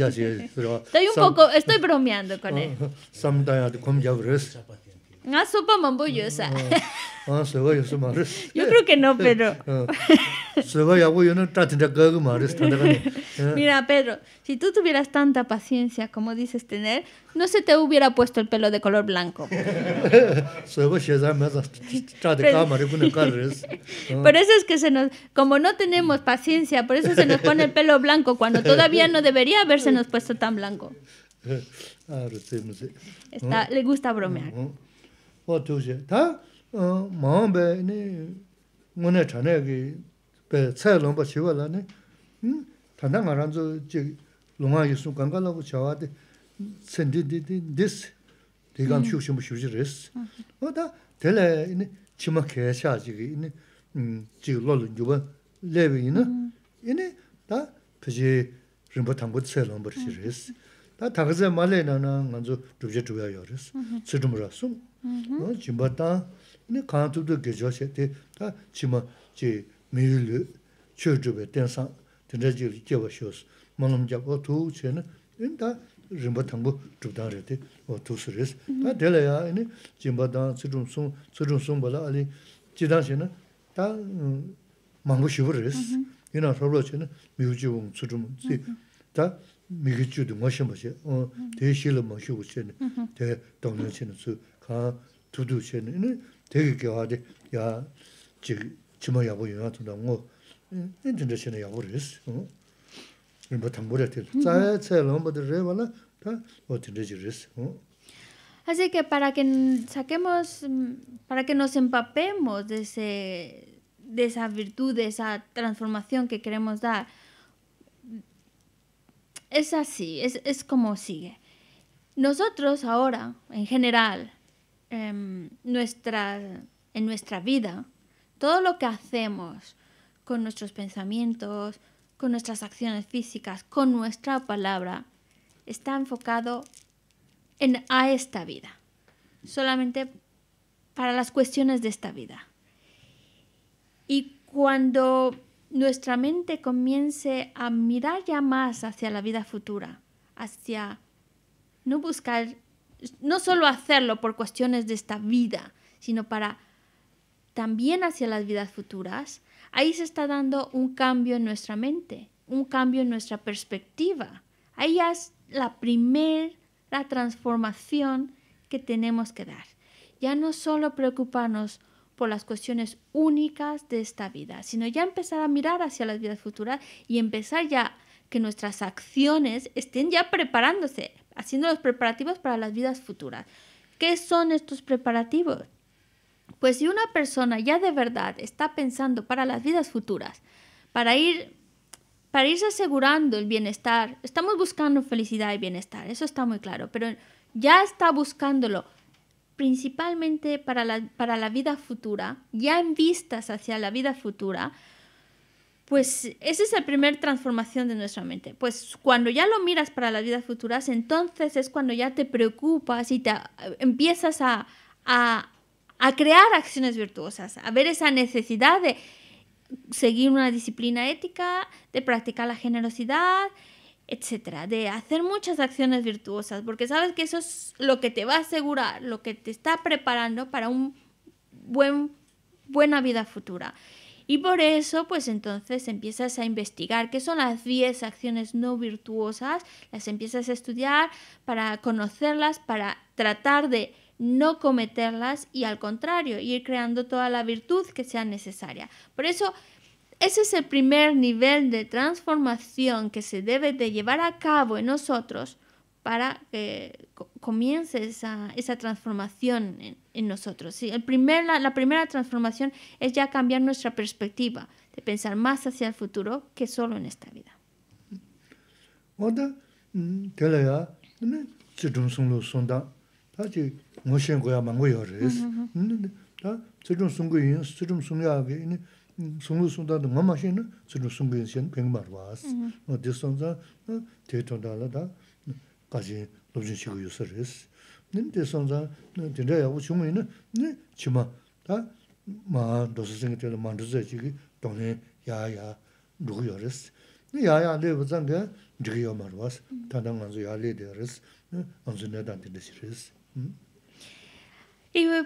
estoy un poco, estoy bromeando con él. Ah, sopa mamboyosa. Ah, Yo creo que no, Pedro. Ah. no Mira, Pedro, si tú tuvieras tanta paciencia como dices tener, no se te hubiera puesto el pelo de color blanco. por eso es que se nos, como no tenemos paciencia, por eso se nos pone el pelo blanco cuando todavía no debería haberse nos puesto tan blanco. Ah, Está, ah. le gusta bromear. Wá tuwxé. Tá maa wá bé ngónéi chánéi bé tsáay lóngba chí wá láni. Tán tá ngá rán zu jí lóngá yó su kán ká lá wá chá wá tí tsindíndíndíndí dí si. Tí káñ xuxin bú xuxir rí si. Wá tá télé chímá ké xa chí gí jí lólo nyúba lé wé yíná. Yíná tá pí xí rínpa thángkú tí na 응. tang, ini kaantub du gejo xe, te ta chima chi miyu lu, chio chube, ten sang, ten ra jiri jeba 어 두스레스 다 jab o tu xe ne, ini ta rinpa tangbu chub 이나 서로체는 te o tu si re si. Ta tela ya, ini chimba tang, tsirung miyu ma Así que para que saquemos, para que nos empapemos de, ese, de esa virtud, de esa transformación que queremos dar, es así, es como sigue. Nosotros ahora, en general, en em, nuestra, en nuestra vida, todo lo que hacemos con nuestros pensamientos, con nuestras acciones físicas, con nuestra palabra, está enfocado en, a esta vida, solamente para las cuestiones de esta vida. Y cuando nuestra mente comience a mirar ya más hacia la vida futura, hacia no buscar no solo hacerlo por cuestiones de esta vida, sino para también hacia las vidas futuras, ahí se está dando un cambio en nuestra mente, un cambio en nuestra perspectiva. Ahí es la primera transformación que tenemos que dar. Ya no solo preocuparnos por las cuestiones únicas de esta vida, sino ya empezar a mirar hacia las vidas futuras y empezar ya que nuestras acciones estén ya preparándose haciendo los preparativos para las vidas futuras. ¿Qué son estos preparativos? Pues si una persona ya de verdad está pensando para las vidas futuras, para ir para irse asegurando el bienestar, estamos buscando felicidad y bienestar, eso está muy claro, pero ya está buscándolo principalmente para la, para la vida futura, ya en vistas hacia la vida futura, pues esa es la primera transformación de nuestra mente. Pues cuando ya lo miras para las vidas futuras, entonces es cuando ya te preocupas y te empiezas a, a, a crear acciones virtuosas, a ver esa necesidad de seguir una disciplina ética, de practicar la generosidad, etcétera, de hacer muchas acciones virtuosas, porque sabes que eso es lo que te va a asegurar, lo que te está preparando para un buen buena vida futura. Y por eso, pues entonces empiezas a investigar qué son las 10 acciones no virtuosas, las empiezas a estudiar para conocerlas, para tratar de no cometerlas y al contrario, ir creando toda la virtud que sea necesaria. Por eso, ese es el primer nivel de transformación que se debe de llevar a cabo en nosotros para que comience esa, transformación en, nosotros. ¿sí? la, primera transformación es ya cambiar nuestra perspectiva, de pensar más hacia el futuro que solo en esta vida. Mm, y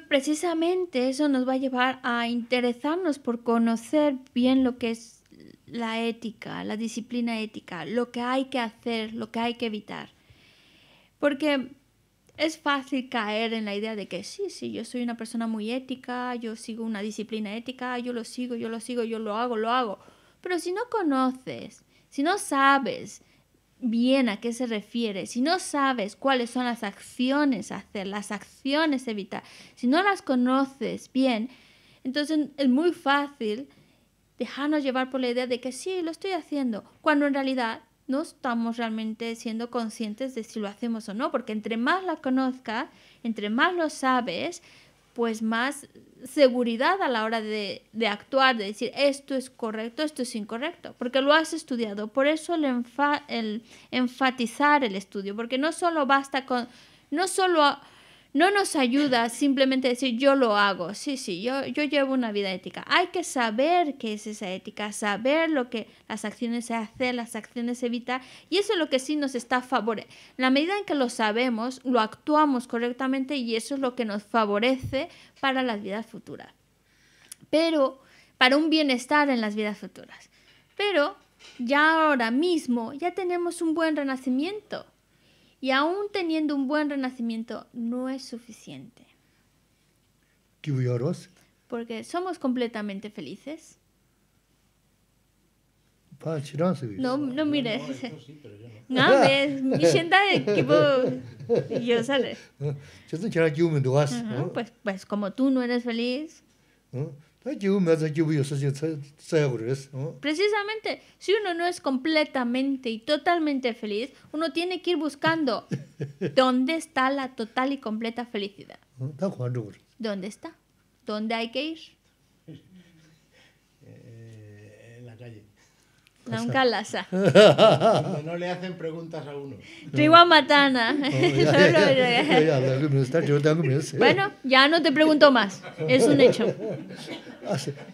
precisamente eso nos va a llevar a interesarnos por conocer bien lo que es la ética, la disciplina ética, lo que hay que hacer, lo que hay que evitar. Porque es fácil caer en la idea de que sí, sí, yo soy una persona muy ética, yo sigo una disciplina ética, yo lo sigo, yo lo sigo, yo lo hago, lo hago. Pero si no conoces, si no sabes bien a qué se refiere, si no sabes cuáles son las acciones hacer, las acciones evitar, si no las conoces bien, entonces es muy fácil dejarnos llevar por la idea de que sí, lo estoy haciendo, cuando en realidad no estamos realmente siendo conscientes de si lo hacemos o no, porque entre más la conozcas, entre más lo sabes, pues más seguridad a la hora de, de, actuar, de decir esto es correcto, esto es incorrecto, porque lo has estudiado. Por eso el, el enfatizar el estudio, porque no solo basta con, no solo no nos ayuda simplemente decir yo lo hago, sí, sí, yo, yo llevo una vida ética. Hay que saber qué es esa ética, saber lo que las acciones se hacen, las acciones se evitan, y eso es lo que sí nos está favoreciendo. La medida en que lo sabemos, lo actuamos correctamente y eso es lo que nos favorece para las vidas futuras. Pero, para un bienestar en las vidas futuras. Pero ya ahora mismo ya tenemos un buen renacimiento. Y aún teniendo un buen renacimiento, no es suficiente. ¿Qué lloros? Porque somos completamente felices. No, no mires. No, ves, mi sienta equipo. Yo sale. Pues, pues como tú no eres feliz. Precisamente, si uno no es completamente y totalmente feliz, uno tiene que ir buscando dónde está la total y completa felicidad. ¿Dónde está? ¿Dónde hay que ir? Nunca la sa. No le hacen preguntas a uno. Trigua matana. Bueno, ya no te pregunto más. Es un hecho.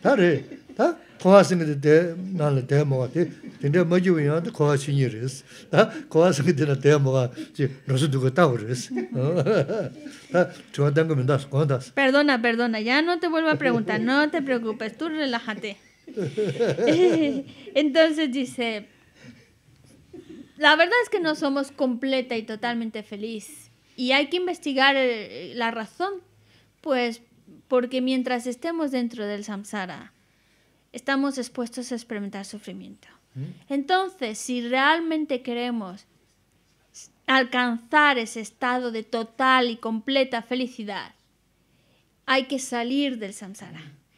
Tare, ah, ta, kohasin de de na le de mo de de de mo ju yo de kohasin yeres. Ta, kohasin de na de mo ga ji no su du ge ta wres. Ta, chuo dang das, kon Perdona, perdona, ya no te vuelvo a preguntar. No te preocupes, tú relájate. Entonces dice, la verdad es que no somos completa y totalmente feliz. Y hay que investigar eh, la razón, pues porque mientras estemos dentro del samsara, estamos expuestos a experimentar sufrimiento. ¿Mm? Entonces, si realmente queremos alcanzar ese estado de total y completa felicidad, hay que salir del samsara.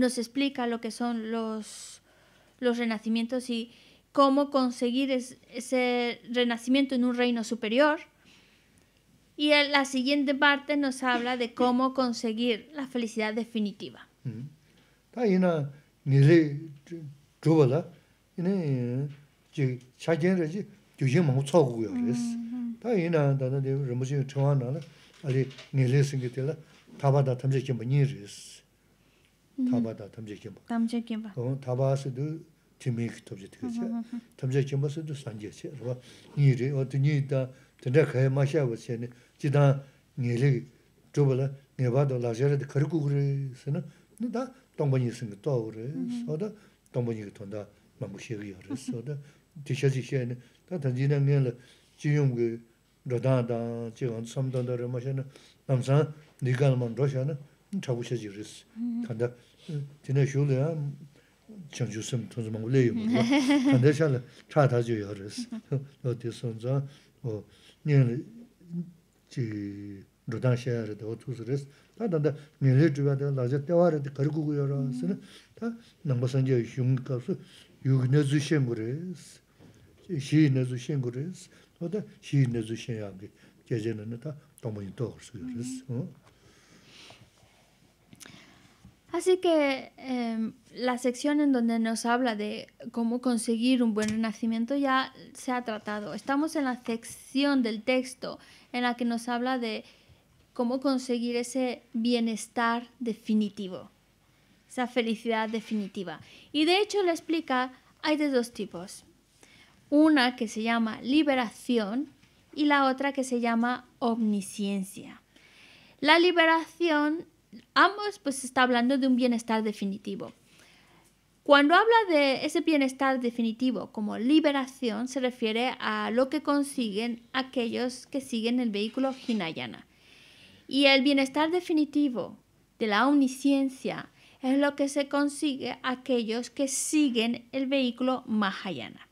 nos explica lo que son los, los renacimientos y cómo conseguir ese renacimiento en un reino superior. Y en la siguiente parte nos habla de cómo conseguir la felicidad definitiva. Mm-hmm. 타바다 담제 김바 담제 김바 어 타바스도 지메크 톱제 되겠지 담제 김바스도 산제세 그거 니리 어디 니다 근데 가야 마셔 버세네 지다 니리 좁을 네바도 라제르 거르고 그래서는 너다 동번이 있으면 또 그래 동번이 돈다 마무시기 그래서다 디셔지 시에는 다 던지는 게 지용 그 로다다 지원 섬던더 마셔는 남산 니갈만 러시아는 잡으셔지 그랬어 간다 tina ah, xiuli ya chang ju sim tunzi mangu ah, le yu mu tanda xa la cha ta ju mm-hmm. yu res o di sun zan o nian li chi rudan xe ya rida o gu gu gu Así que em, la sección en donde nos habla de cómo conseguir un buen nacimiento ya se ha tratado. Estamos en la sección del texto en la que nos habla de cómo conseguir ese bienestar definitivo, esa felicidad definitiva. Y de hecho le explica, hay de dos tipos. Una que se llama liberación y la otra que se llama omnisciencia. La liberación ambos pues está hablando de un bienestar definitivo. Cuando habla de ese bienestar definitivo como liberación, se refiere a lo que consiguen aquellos que siguen el vehículo Hinayana. Y el bienestar definitivo de la omnisciencia es lo que se consigue aquellos que siguen el vehículo Mahayana.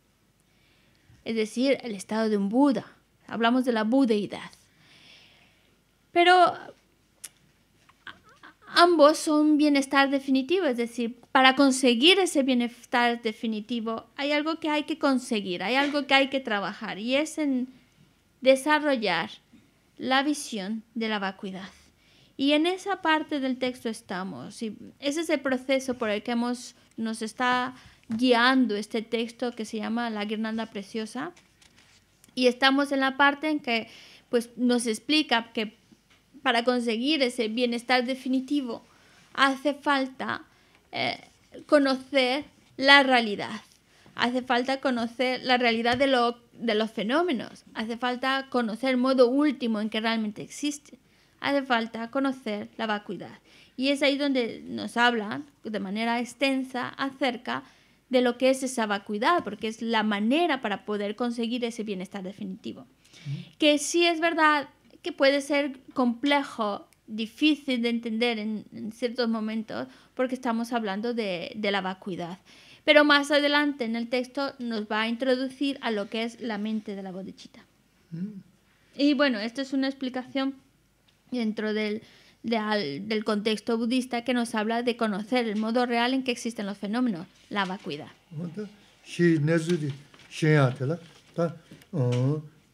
Es decir, el estado de un Buda. Hablamos de la budeidad. Pero ambos son bienestar definitivo, es decir, para conseguir ese bienestar definitivo hay algo que hay que conseguir, hay algo que hay que trabajar y es en desarrollar la visión de la vacuidad. Y en esa parte del texto estamos. Y ese es el proceso por el que hemos, nos está guiando este texto que se llama La guirnanda preciosa. Y estamos en la parte en que pues, nos explica que para conseguir ese bienestar definitivo hace falta eh, conocer la realidad, hace falta conocer la realidad de, de los fenómenos, hace falta conocer el modo último en que realmente existe, hace falta conocer la vacuidad. Y es ahí donde nos hablan de manera extensa acerca de lo que es esa vacuidad, porque es la manera para poder conseguir ese bienestar definitivo. Que sí es verdad que puede ser complejo, difícil de entender en, ciertos momentos, porque estamos hablando de, la vacuidad. Pero más adelante en el texto nos va a introducir a lo que es la mente de la bodichita. Mm. Y bueno, esta es una explicación dentro del, del contexto budista que nos habla de conocer el modo real en que existen los fenómenos, la vacuidad.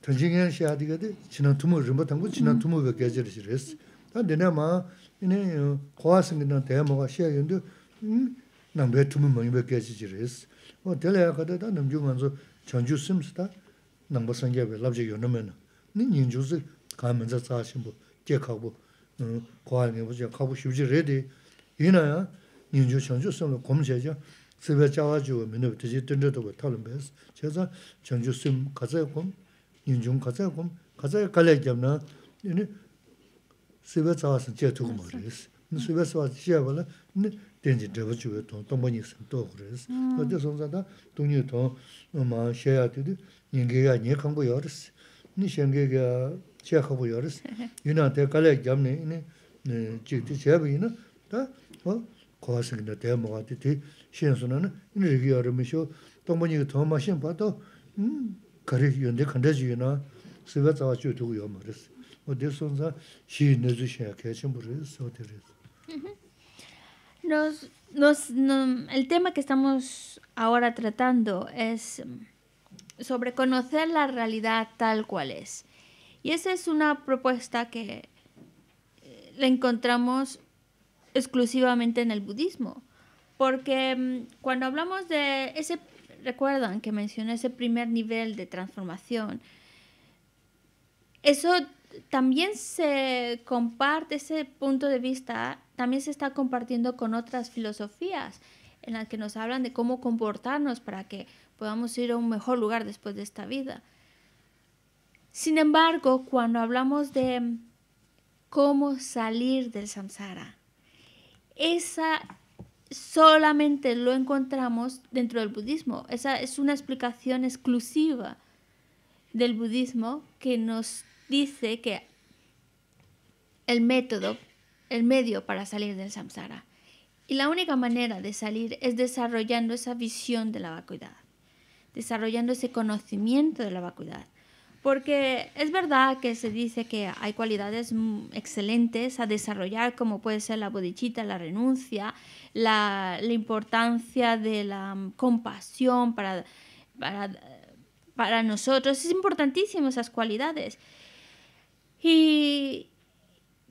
던진행 시아디가데 지난 투모 좀 담고 지난 투모 몇 개지를 실했어. 다 내나마 이네 고아승이나 대모가 시아연도 음 남배 투모 몇 개지를 했어. 뭐 될래야 가다 다 남주만서 전주 심스다. 남버선게 랍제 요놈은 니 닌주스 가면서 자신 뭐 개하고 음 고아는 뭐지 하고 쉬지 레디 이나야 닌주 전주 심을 검색해 집에 자와 주고 되지 제가 전주 심 인중 가자 그럼 가자 갈래 잡나 이니 세베서 와서 제 두고 말이스 세베서 와서 시야 볼라 이니 된지 잡아 주고 또 뭐니 또 그랬어 어제 선사다 돈이 더 엄마 셔야 되디 인게가 니 간고 열었어 니 생게가 제하고 열었어 유나한테 갈래 잡네 이니 지티 제비나 다어 고아스긴데 대모가 되디 신선은 이니 얘기하면서 동문이 더 마신 봐도 음 Nos, no, el tema que estamos ahora tratando es um, sobre conocer la realidad tal cual es. Y esa es una propuesta que eh, la encontramos exclusivamente en el budismo, porque mm, cuando hablamos de ese recuerdan que mencioné ese primer nivel de transformación, eso también se comparte, ese punto de vista también se está compartiendo con otras filosofías en las que nos hablan de cómo comportarnos para que podamos ir a un mejor lugar después de esta vida. Sin embargo, cuando hablamos de cómo salir del samsara, esa solamente lo encontramos dentro del budismo. Esa es una explicación exclusiva del budismo que nos dice que el método, el medio para salir del samsara. Y la única manera de salir es desarrollando esa visión de la vacuidad, desarrollando ese conocimiento de la vacuidad. Porque es verdad que se dice que hay cualidades mm, excelentes a desarrollar, como puede ser la bodichita, la renuncia, la, importancia de la mm, compasión para, para, para, nosotros. Es importantísimo esas cualidades. Y,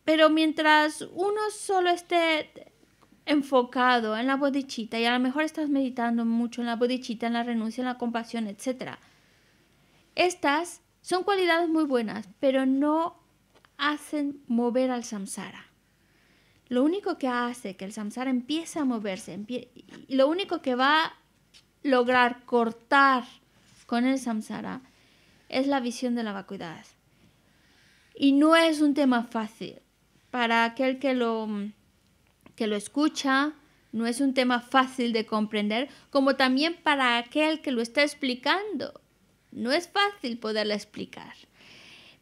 pero mientras uno solo esté enfocado en la bodichita, y a lo mejor estás meditando mucho en la bodichita, en la renuncia, en la compasión, etc., estas son cualidades muy buenas, pero no hacen mover al samsara. Lo único que hace que el samsara empiece a moverse, y lo único que va a lograr cortar con el samsara es la visión de la vacuidad. Y no es un tema fácil. Para aquel que lo, que lo escucha, no es un tema fácil de comprender, como también para aquel que lo está explicando no es fácil poderla explicar.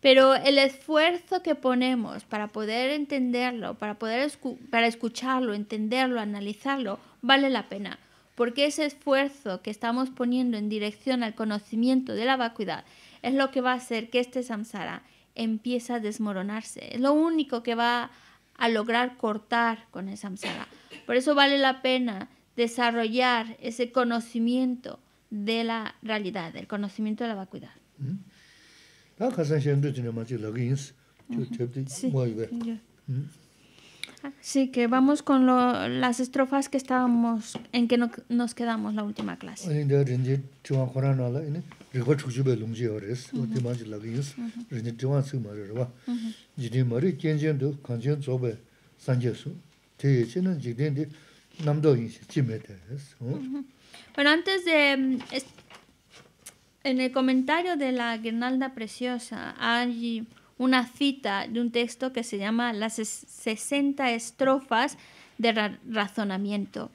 Pero el esfuerzo que ponemos para poder entenderlo, para poder para escucharlo, entenderlo, analizarlo, vale la pena, porque ese esfuerzo que estamos poniendo en dirección al conocimiento de la vacuidad es lo que va a hacer que este samsara empiece a desmoronarse. Es lo único que va a lograr cortar con el samsara. Por eso vale la pena desarrollar ese conocimiento de la realidad, del conocimiento de la vacuidad. Mm-hmm. sí. Así mm-hmm. ah, que vamos con las estrofas que estábamos, en que nos quedamos la última clase. Pero antes de... Mm, en el comentario de la guirnalda preciosa hay una cita de un texto que se llama Las 60 estrofas de razonamiento.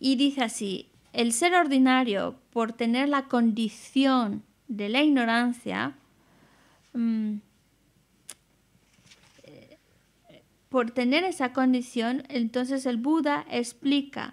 Y dice así, el ser ordinario, por tener la condición de la ignorancia, mm, eh, por tener esa condición, entonces el Buda explica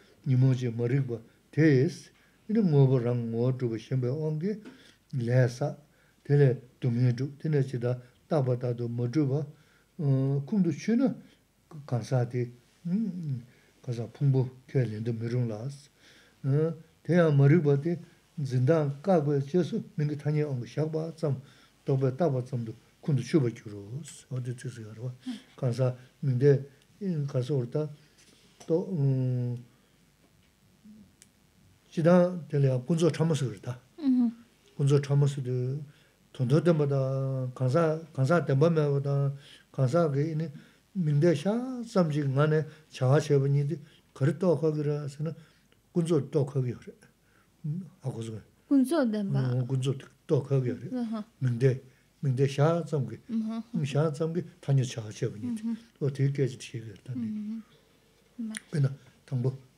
nimoji marigba 테스 ina ngobo rang ngo dhubi shenpe ongi lesa, tele dhumi dhubi, tene chi da taba tado ma dhubi, uh, kumdu chi na kansa di, mm, kasa pungbu kia lindu mirung las. Uh, teya marigba di zindan kagwe chesu, mingi tanya ongi shakba tsam, dhubi taba tsamdu kumdu chuba hmm. Kansa mingde, kasa to... Um, 지단 데려 군조 참모스 그렇다. 음. 군조 참모스도 돈도 때마다 간사 간사 때마다 간사게 있는 민대샤 삼지 간에 자화세분이 그렇다 거기라서는 군조 또 거기 그래. 하고 그래. 군조 어 군조 또 거기 그래. 민대 민대샤 삼기. 음. 샤 삼기 다녀 자화세분이. 또 되게까지 되게 됐다. 음. 맞다. 그러나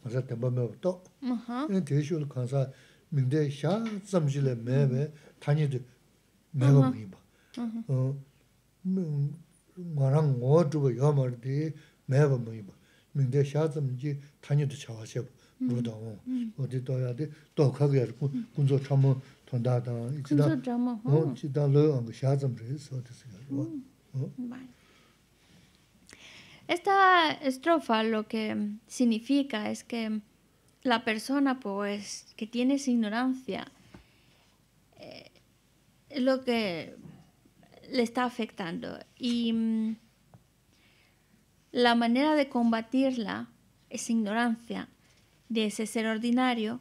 māsā tēmbā mē wā tō. Nē tē shū 샤 kānsā mīndē shā tsam shī lē mē wē tānyi tē mē wā mē bā. Mā rā ngō tū bā yō mā rā tē mē wā mē bā. Mīndē shā tsam jī tānyi tē chā wā shē Esta estrofa lo que significa es que la persona pues que tiene esa ignorancia eh, es lo que le está afectando y mm, la manera de combatirla esa ignorancia de ese ser ordinario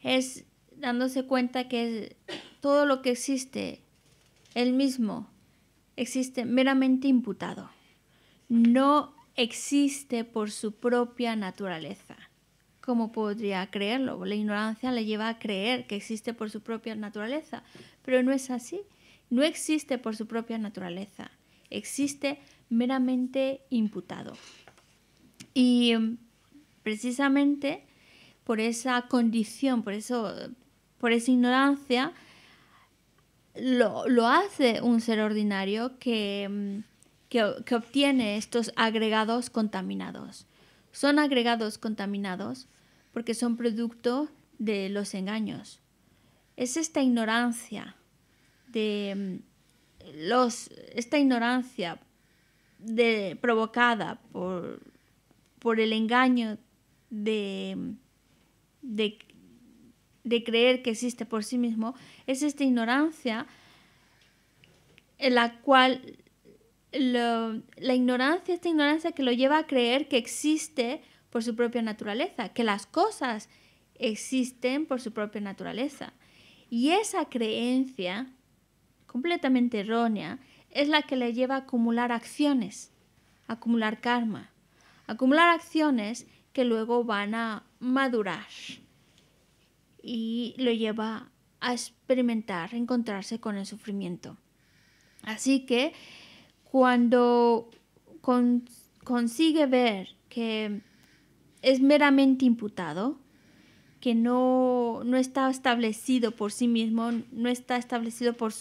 es dándose cuenta que todo lo que existe él mismo existe meramente imputado no existe por su propia naturaleza. ¿Cómo podría creerlo? La ignorancia le lleva a creer que existe por su propia naturaleza, pero no es así. No existe por su propia naturaleza, existe meramente imputado. Y em, precisamente por esa condición, por, eso, por esa ignorancia, lo hace un ser ordinario que em, que, obtiene estos agregados contaminados. Son agregados contaminados porque son producto de los engaños. Es esta ignorancia de mm, los esta ignorancia de, provocada por, por, el engaño mm, de, de, creer que existe por sí mismo, es esta ignorancia en la cual la ignorancia, esta ignorancia que lo lleva a creer que existe por su propia naturaleza, que las cosas existen por su propia naturaleza. Y esa creencia, completamente errónea, es la que le lleva a acumular acciones, acumular karma, acumular acciones que luego van a madurar y lo lleva a experimentar, encontrarse con el sufrimiento. Así que cuando consigue ver que es meramente imputado, que no, no, está establecido por sí mismo, no está establecido por,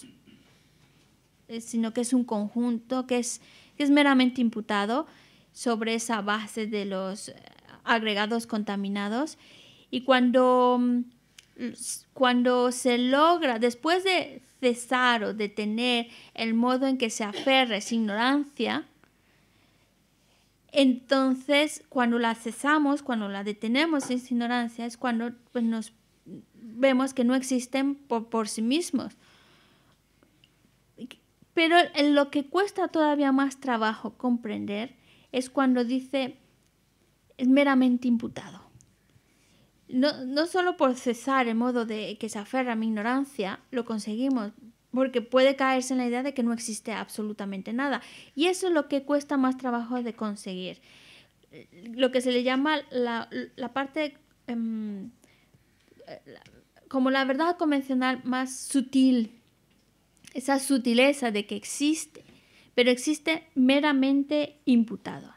eh, sino que es un conjunto, que es, que es meramente imputado sobre esa base de los eh, agregados contaminados. Y cuando mm, cuando se logra, después de cesar o detener el modo en que se aferra esa ignorancia, entonces cuando la cesamos, cuando la detenemos es ignorancia, es cuando pues, nos vemos que no existen por, por sí mismos. Pero en lo que cuesta todavía más trabajo comprender es cuando dice es meramente imputado. No, no solo por cesar el modo de que se aferra a mi ignorancia, lo conseguimos, porque puede caerse en la idea de que no existe absolutamente nada. Y eso es lo que cuesta más trabajo de conseguir. Lo que se le llama la, parte em, como la verdad convencional más sutil, esa sutileza de que existe, pero existe meramente imputado.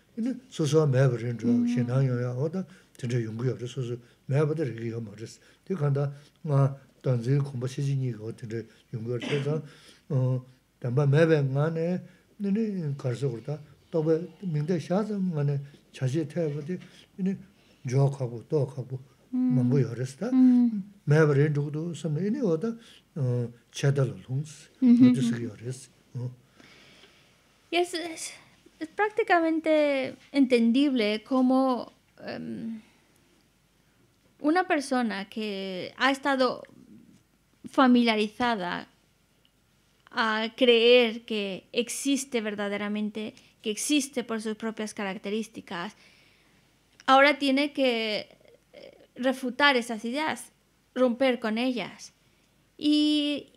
근데 소소 매버린 저 신앙용이야 어디 진짜 용구요 저 소소 매버들이 이거 뭐지 또 간다 나 단지 공부 시진이 이거 진짜 용구요 그래서 어 담바 매배는 안에 너네 가서 그러다 또왜 민대 샤자는 안에 자제 태버디 이네 조하고 또 하고 뭐뭐 여랬다 매버린 저도 섬에니 어디 어 체달 룬스 그래서 그래요 예스 es prácticamente entendible cómo em, una persona que ha estado familiarizada a creer que existe verdaderamente, que existe por sus propias características, ahora tiene que eh, refutar esas ideas, romper con ellas. Y,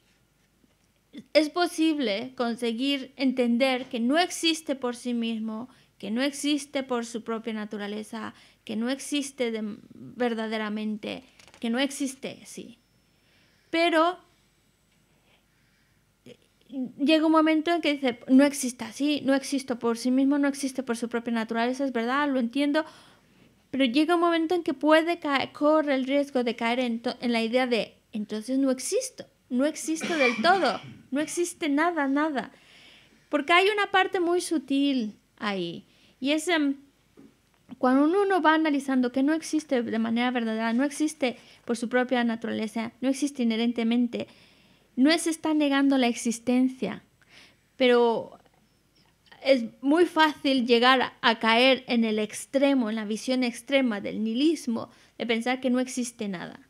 es posible conseguir entender que no existe por sí mismo, que no existe por su propia naturaleza, que no existe verdaderamente, que no existe, sí. Pero eh, llega un momento en que dice, no existe así, no existe por sí mismo, no existe por su propia naturaleza, es verdad, lo entiendo, pero llega un momento en que puede caer, corre el riesgo de caer en, en la idea de, entonces no existo no existe del todo, no existe nada, nada. Porque hay una parte muy sutil ahí. Y es em, cuando uno va analizando que no existe de manera verdadera, no existe por su propia naturaleza, no existe inherentemente, no se está negando la existencia, pero es muy fácil llegar a caer en el extremo, en la visión extrema del nihilismo, de pensar que no existe nada.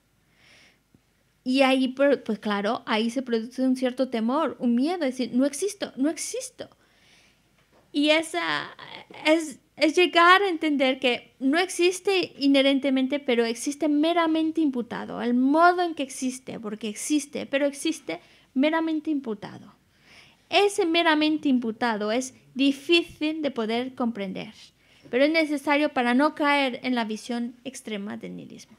Y ahí, pues claro, ahí se produce un cierto temor, un miedo, es decir, no existo, no existo. Y esa es, es llegar a entender que no existe inherentemente, pero existe meramente imputado, el modo en que existe, porque existe, pero existe meramente imputado. Ese meramente imputado es difícil de poder comprender, pero es necesario para no caer en la visión extrema del nihilismo.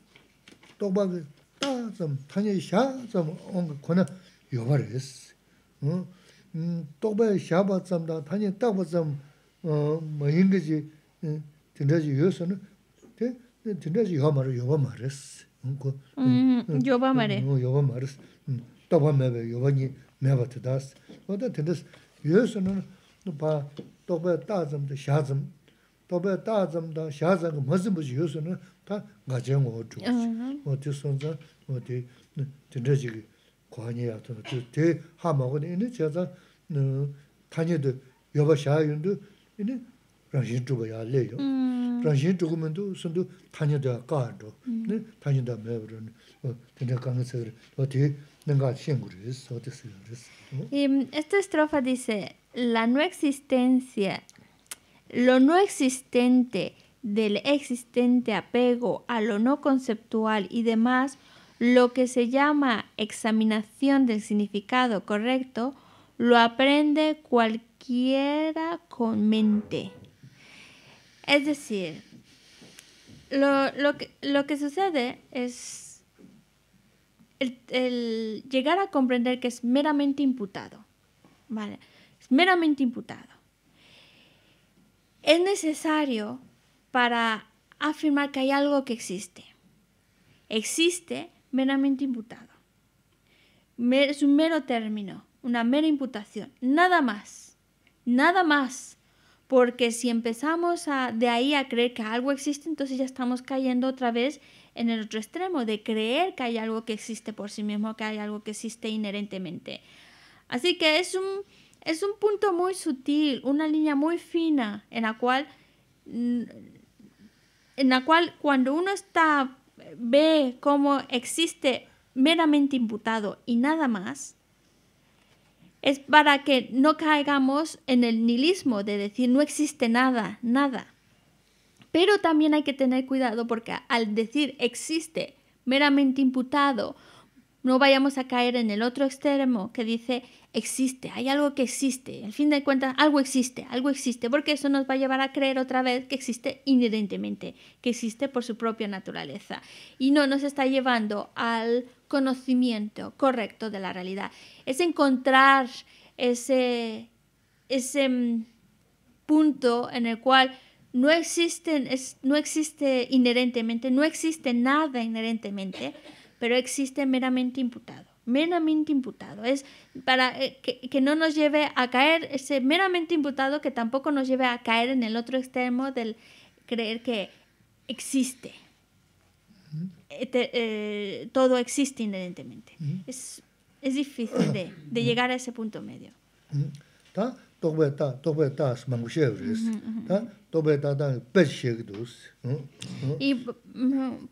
똑바게 따좀 타녀 샤좀 온거 코나 요바레스 음 똑바 샤바 좀다 타녀 따바 좀 뭐인지 진짜지 요소는 데 진짜지 요마로 요바 마레스 응고 음 요바 마레 음 요바 마레스 음 똑바 매베 요바니 매바트다스 어다 된다스 요소는 너봐 똑바 따좀다 샤좀 똑바 따좀다 샤자가 무슨 무슨 요소는 tā ngā jiāng wā chūg chī. Wā tī sōn zā, wā tī tīndrā chī kī kua nyi yā tō. Tī hā mā gu nī, inī chā zā tā nyi dō yō bā xā yun dō, inī rāng xīn chūg bā Esta estrofa dice, la no existencia, lo no existente, del existente apego a lo no conceptual y demás, lo que se llama examinación del significado correcto, lo aprende cualquiera con mente. Es decir, lo, que, sucede es el, llegar a comprender que es meramente imputado. ¿vale? Es meramente imputado. Es necesario para afirmar que hay algo que existe. Existe meramente imputado. Es un mero término, una mera imputación, nada más, nada más. Porque si empezamos de ahí a creer que algo existe, entonces ya estamos cayendo otra vez en el otro extremo, de creer que hay algo que existe por sí mismo, que hay algo que existe inherentemente. Así que es un, es un punto muy sutil, una línea muy fina en la cual en la cual cuando uno está ve cómo existe meramente imputado y nada más, es para que no caigamos en el nihilismo de decir no existe nada, nada. Pero también hay que tener cuidado porque al decir existe meramente imputado no vayamos a caer en el otro extremo que dice existe, hay algo que existe. Al fin de cuentas, algo existe, algo existe, porque eso nos va a llevar a creer otra vez que existe inherentemente, que existe por su propia naturaleza. Y no nos está llevando al conocimiento correcto de la realidad. Es encontrar ese, ese mm, punto en el cual no, existen, no existe inherentemente, no existe nada inherentemente pero existe meramente imputado. Meramente imputado. Es para eh, que, que, no nos lleve a caer, ese meramente imputado que tampoco nos lleve a caer en el otro extremo del creer que existe. Eh, todo existe inherentemente. es, es, difícil de, llegar a ese punto medio. Y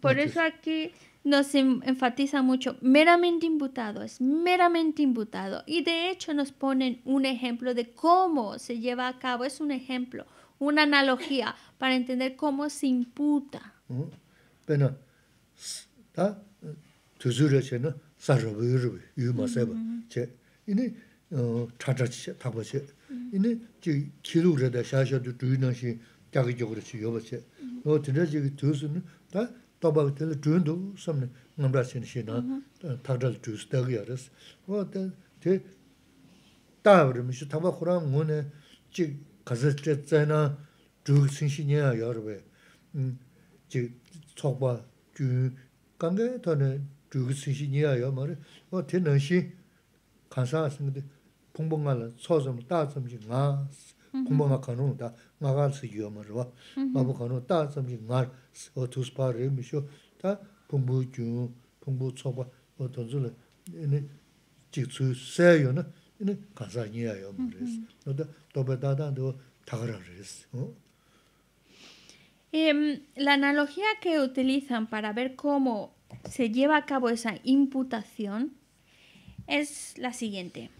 por eso aquí nos enfatiza mucho, meramente imputado, es meramente imputado. Y de hecho nos ponen un ejemplo de cómo se lleva a cabo, es un ejemplo, una analogía para entender cómo se imputa. Mm-hmm. tōpaak tēla 섬네 samni ngamrā shīn shīnā thakdhāl tūyus tēgīyā rās. Wā tē tē tāyabar mīshī tāpaak khurā ngū nē jī kāsā chē tsaynā tūyuk shīn shīn yā yā rā bē jī tsokpa tūyū kāngā tā nē o tuspa re mi sho, ta pungbu gyung, pungbu tsokpa, o tonzo le, ene jik tsu se yo na, ene kansa nyea yo mo res. No da tobe dadan do tagara res. Eh, la analogía que utilizan para ver cómo se lleva a cabo esa imputación es la siguiente.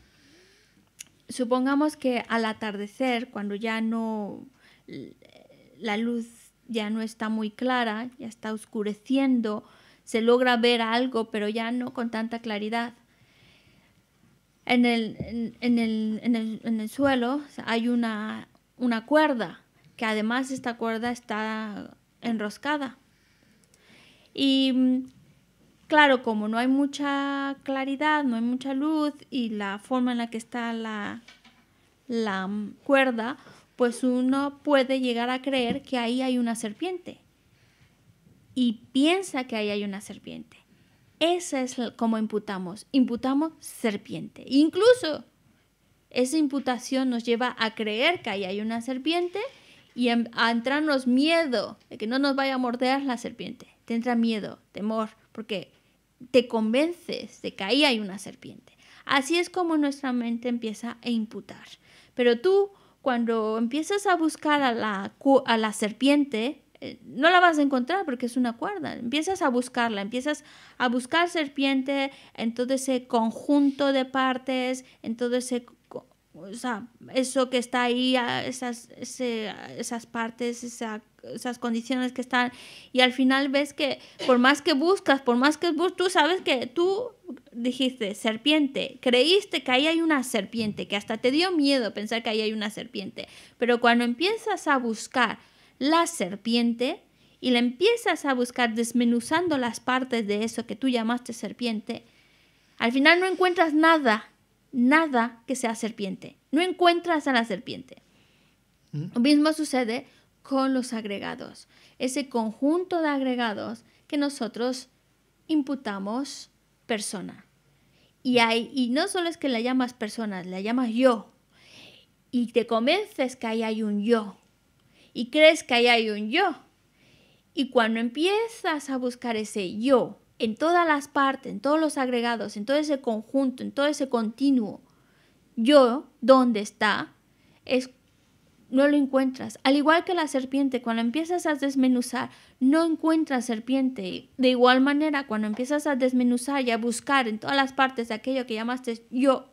Supongamos que al atardecer, cuando ya no la luz ya no está muy clara, ya está oscureciendo, se logra ver algo, pero ya no con tanta claridad. En el, suelo hay una, cuerda, que además esta cuerda está enroscada. Y claro, como no hay mucha claridad, no hay mucha luz y la forma en la que está la cuerda, pues uno puede llegar a creer que ahí hay una serpiente y piensa que ahí hay una serpiente. Esa es como imputamos. Imputamos serpiente. Incluso esa imputación nos lleva a creer que ahí hay una serpiente y a entrarnos miedo de que no nos vaya a morder la serpiente. Te entra miedo, temor, porque te convences de que ahí hay una serpiente. Así es como nuestra mente empieza a imputar. Pero tú cuando empiezas a buscar a la, a la serpiente, eh, no la vas a encontrar porque es una cuerda. Empiezas a buscarla, empiezas a buscar serpiente en todo ese conjunto de partes, en todo ese... sea, eso que está ahí, esas, esas partes, esas condiciones que están, y al final ves que por más que buscas, por más que buscas, tú sabes que tú dijiste serpiente, creíste que ahí hay una serpiente, que hasta te dio miedo pensar que ahí hay una serpiente, pero cuando empiezas a buscar la serpiente y la empiezas a buscar desmenuzando las partes de eso que tú llamaste serpiente, al final no encuentras nada, nada que sea serpiente, no encuentras a la serpiente. Mm. Lo mismo sucede con los agregados, ese conjunto de agregados que nosotros imputamos persona. Y, y no solo es que la llamas personas, la llamas yo. Y te convences que ahí hay un yo. Y crees que ahí hay un yo. Y cuando empiezas a buscar ese yo en todas las partes, en todos los agregados, en todo ese conjunto, en todo ese continuo, yo, ¿dónde está? Es no lo encuentras. Al igual que la serpiente, cuando empiezas a desmenuzar, no encuentras serpiente. De igual manera, cuando empiezas a desmenuzar y a buscar en todas las partes aquello que llamaste yo,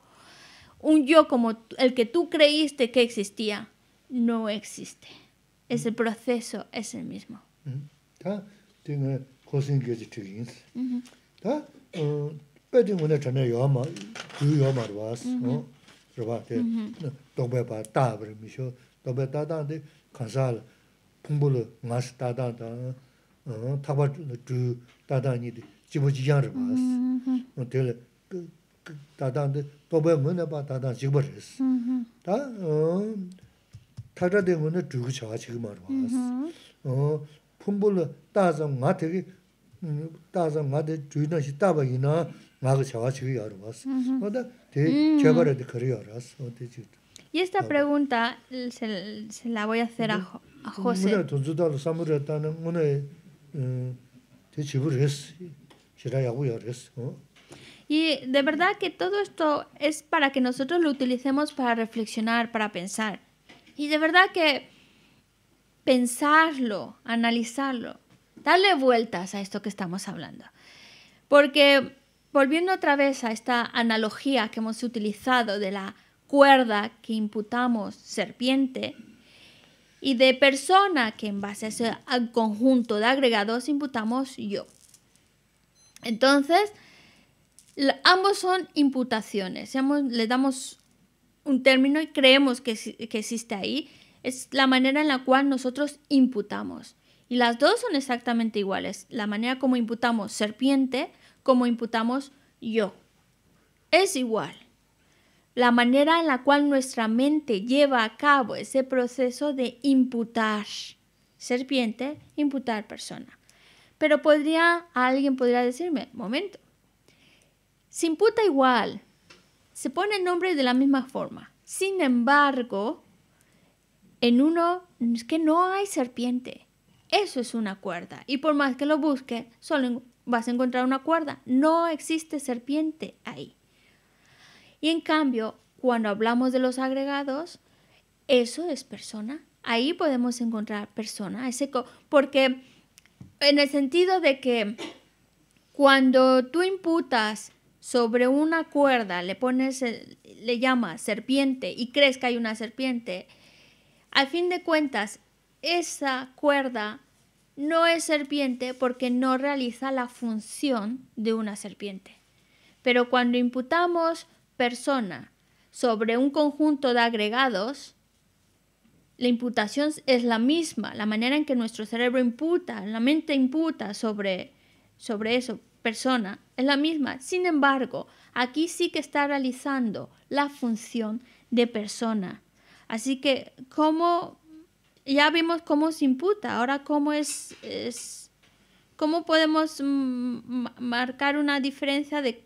un yo como el que tú creíste que existía, no existe. Es el mm. proceso, es el mismo. Mm-hmm. kaba dadaan di kansaala, pungbulu ngaas dadaan dan, taba eh, dhru dadaan nidi, jibu jiyan rimaas. Tila dadaan di toba nguna ba dadaan jibu rimaas. Ta tajade 따서 dhru gu chawa chigima rimaas. Mm-hmm. Eh, pungbulu dazaam nga tegi, dazaam mm, nga de dhru Y esta pregunta se, la voy a hacer a, a José. Y de verdad que todo esto es para que nosotros lo utilicemos para reflexionar, para pensar. Y de verdad que pensarlo, analizarlo, darle vueltas a esto que estamos hablando. Porque volviendo otra vez a esta analogía que hemos utilizado de la cuerda que imputamos serpiente y de persona que en base a ese conjunto de agregados imputamos yo. Entonces, ambos son imputaciones, le damos un término y creemos que existe ahí, es la manera en la cual nosotros imputamos. Y las dos son exactamente iguales, la manera como imputamos serpiente, como imputamos yo. Es igual la manera en la cual nuestra mente lleva a cabo ese proceso de imputar serpiente, imputar persona. Pero podría, alguien podría decirme, momento, se imputa igual, se pone el nombre de la misma forma. Sin embargo, en uno es que no hay serpiente. Eso es una cuerda. Y por más que lo busque, solo vas a encontrar una cuerda. No existe serpiente ahí. Y en cambio, cuando hablamos de los agregados, eso es persona. Ahí podemos encontrar persona, porque en el sentido de que cuando tú imputas sobre una cuerda, le pones, le llamas serpiente y crees que hay una serpiente, al fin de cuentas, esa cuerda no es serpiente porque no realiza la función de una serpiente. Pero cuando imputamos persona sobre un conjunto de agregados, la imputación es la misma, la manera en que nuestro cerebro imputa, la mente imputa sobre, sobre eso, persona, es la misma. Sin embargo, aquí sí que está realizando la función de persona. Así que, ¿cómo? Ya vimos cómo se imputa, ahora cómo es, ¿Cómo podemos mm, marcar una diferencia de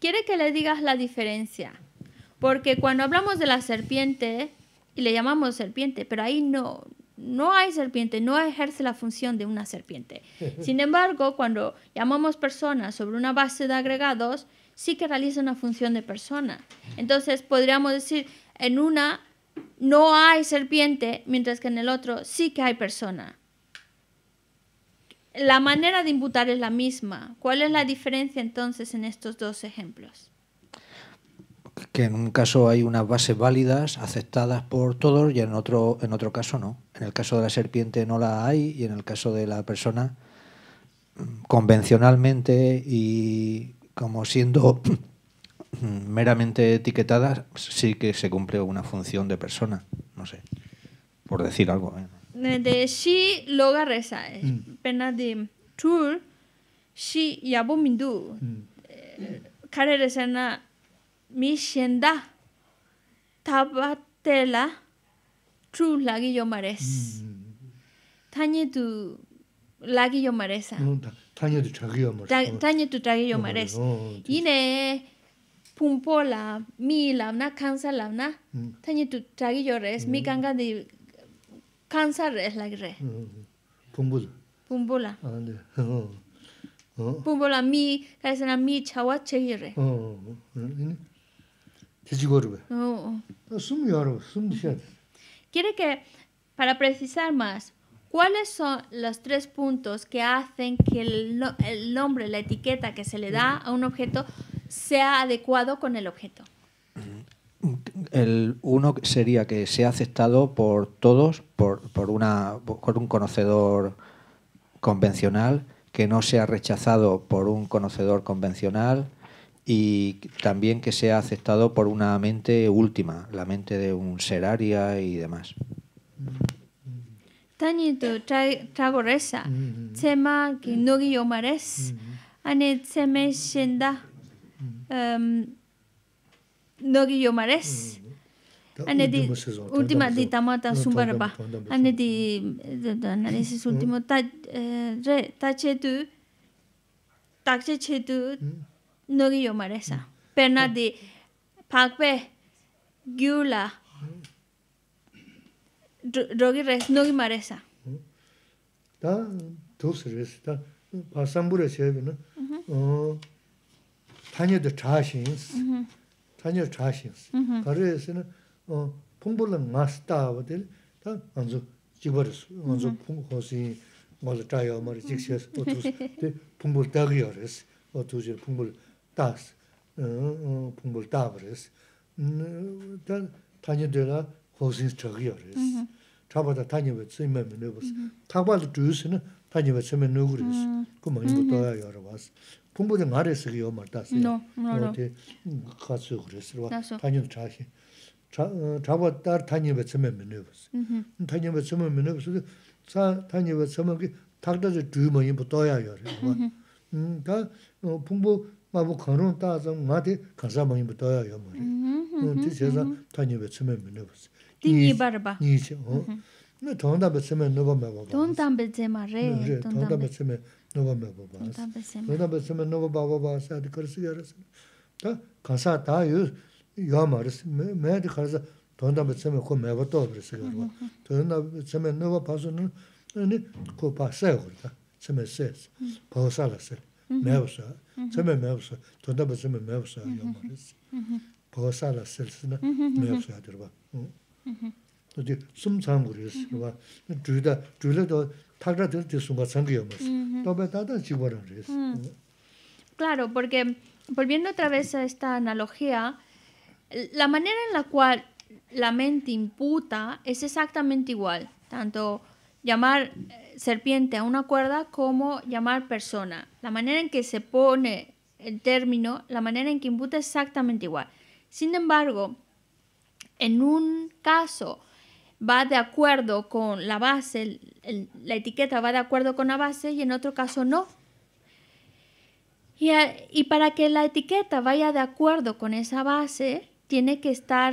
Quiere que le digas la diferencia, porque cuando hablamos de la serpiente, y le llamamos serpiente, pero ahí no, no hay serpiente, no ejerce la función de una serpiente. Sin embargo, cuando llamamos personas sobre una base de agregados, sí que realiza una función de persona. Entonces podríamos decir, en una no hay serpiente, mientras que en el otro sí que hay persona. La manera de imputar es la misma. ¿Cuál es la diferencia entonces en estos dos ejemplos? Que en un caso hay unas bases válidas, aceptadas por todos, y en otro, en otro caso no. En el caso de la serpiente no la hay, y en el caso de la persona, mm, convencionalmente y como siendo meramente etiquetada, sí que se cumple una función de persona. No sé, por decir algo. ¿eh? ne de shi loga reza pena de tur shi yabo mindu kare resa na mi shenda tabatela tru lagi yo mares tanye tu lagi yo maresa tañe tu tagi yo mares tanye tu tagi yo mares ine pumpola mi la na kansa la na tanye tu tagi yo res mi kanga de es re la re. Mm, mm, mm. Pumbula. Pumbula. Ah, oh, oh. Pumbula mi kaisana mi chawa chehi re. Oh. Tejigoru. Oh. Sum yoru, sum dishad. Quiere que para precisar más ¿Cuáles son los tres puntos que hacen que el nombre, la etiqueta que se le da a un objeto sea adecuado con el objeto? el uno sería que sea aceptado por todos, por, una, por un conocedor convencional, que no sea rechazado por un conocedor convencional y también que sea aceptado por una mente última, la mente de un ser y demás. Tanito tema que no nogi yo mares. Ane di ultima di tamata sumbaraba. Ane di análisis último ta re ta che tu ta che che tu nogi yo maresa. Perna di pakpe gyula rogi res nogi maresa. Ta dos res ta pasambure chebe na. Tanya 다녀 자시. 가르에서는 어 풍불은 마스터들 다 먼저 지버스 먼저 풍호시 먼저 자요 머리 직시스 어두스 때 풍불 다리어스 어두지 어 풍불 다버스 음다 다녀들아 호신 저기어스 타바다 다녀베 최면 메버스 타바다 주스는 다녀베 최면 그 뭐인 것도 알아요 pumbudi 말했어요. rēsi kī yō mār tāsi. Nō, mō rō. Kā tsū kū rēsi rwa, tānyi nō chāxi. Chāwa tār tānyi bā tsumē mē nē wāsi. Tānyi bā tsumē mē nē wāsi, tsā tānyi bā tsumē kī tāqda zi dhū mā yīmbu tōyā nukwa mabwa baas. Nukwa mabwa sima nukwa bawa baas adi karsi yaras. Ta kasa ta yu yuwa maras. Maya di karsa tohna mabwa sima ku mabwa to baras karwa. Tohna mabwa sima nukwa paaso nani Claro, porque volviendo otra vez a esta analogía, la manera en la cual la mente imputa es exactamente igual, tanto llamar eh, serpiente a una cuerda como llamar persona. La manera en que se pone el término, la manera en que imputa es exactamente igual. Sin embargo, en un caso va de acuerdo con la base, la etiqueta va de acuerdo con la base y en otro caso no. Y, para que la etiqueta vaya de acuerdo con esa base, tiene que estar,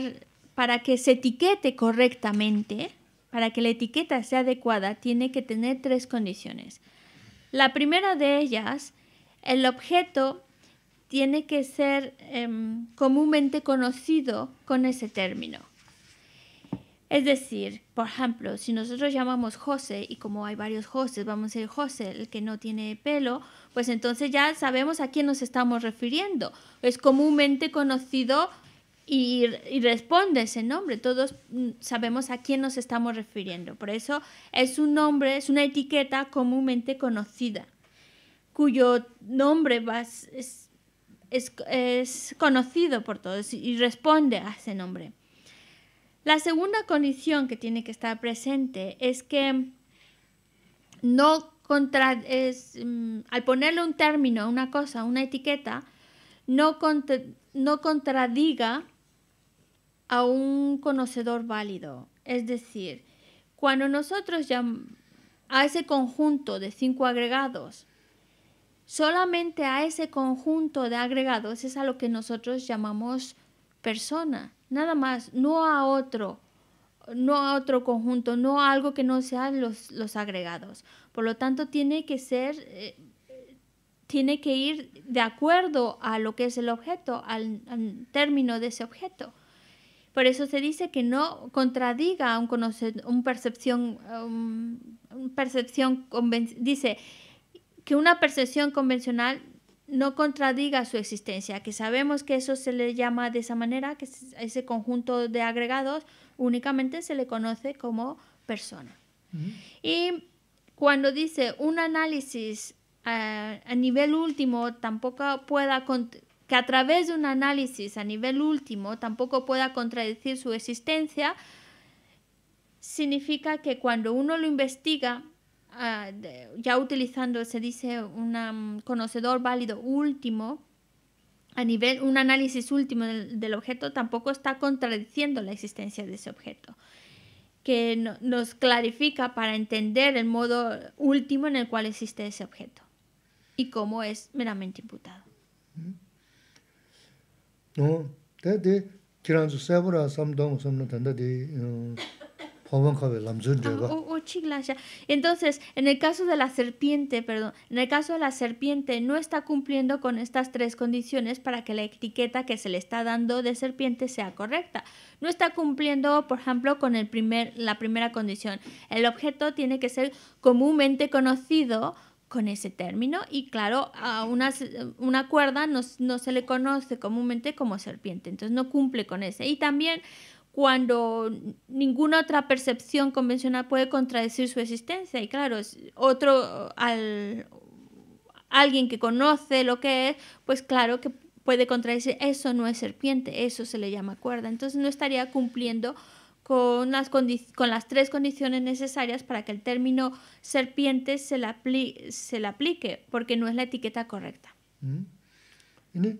para que se etiquete correctamente, para que la etiqueta sea adecuada, tiene que tener tres condiciones. La primera de ellas, el objeto tiene que ser em, comúnmente conocido con ese término. Es decir, por ejemplo, si nosotros llamamos José y como hay varios José, vamos a decir José, el que no tiene pelo, pues entonces ya sabemos a quién nos estamos refiriendo. Es comúnmente conocido y, y, responde ese nombre. Todos mm, sabemos a quién nos estamos refiriendo. Por eso es un nombre, es una etiqueta comúnmente conocida, cuyo nombre es conocido por todos y responde a ese nombre. La segunda condición que tiene que estar presente es que no mm, al ponerle un término a una cosa, una etiqueta, no, contradiga a un conocedor válido. Es decir, cuando nosotros a ese conjunto de cinco agregados, solamente a ese conjunto de agregados es a lo que nosotros llamamos persona nada más, no a otro, no a otro conjunto, no a algo que no sean los, los agregados. Por lo tanto, tiene que ser, eh, tiene que ir de acuerdo a lo que es el objeto, al, término de ese objeto. Por eso se dice que no contradiga un, percepción, um, percepción dice que una percepción convencional no contradiga su existencia, que sabemos que eso se le llama de esa manera, que ese conjunto de agregados únicamente se le conoce como persona. Y cuando dice un análisis eh, a nivel último tampoco pueda que a través de un análisis a nivel último tampoco pueda contradecir su existencia, significa que cuando uno lo investiga Ah, ya utilizando, se dice, un um, conocedor válido último, a nivel, un análisis último del, objeto, tampoco está contradiciendo la existencia de ese objeto, que nos clarifica para entender el modo último en el cual existe ese objeto y cómo es meramente imputado. Mm-hmm. no Ah, oh, oh, entonces, en el caso de la serpiente, perdón, en el caso de la serpiente no está cumpliendo con estas tres condiciones para que la etiqueta que se le está dando de serpiente sea correcta. No está cumpliendo, por ejemplo, con el primer, la primera condición. El objeto tiene que ser comúnmente conocido con ese término y claro, a una, una cuerda no se le conoce comúnmente como serpiente, entonces no cumple con ese. Y también cuando ninguna otra percepción convencional puede contradecir su existencia. Y claro, otro, al, alguien que conoce lo que es, pues claro que puede contradecir, eso no es serpiente, eso se le llama cuerda. Entonces no estaría cumpliendo con las, con las tres condiciones necesarias para que el término serpiente se le, apli se le aplique, porque no es la etiqueta correcta. Mm.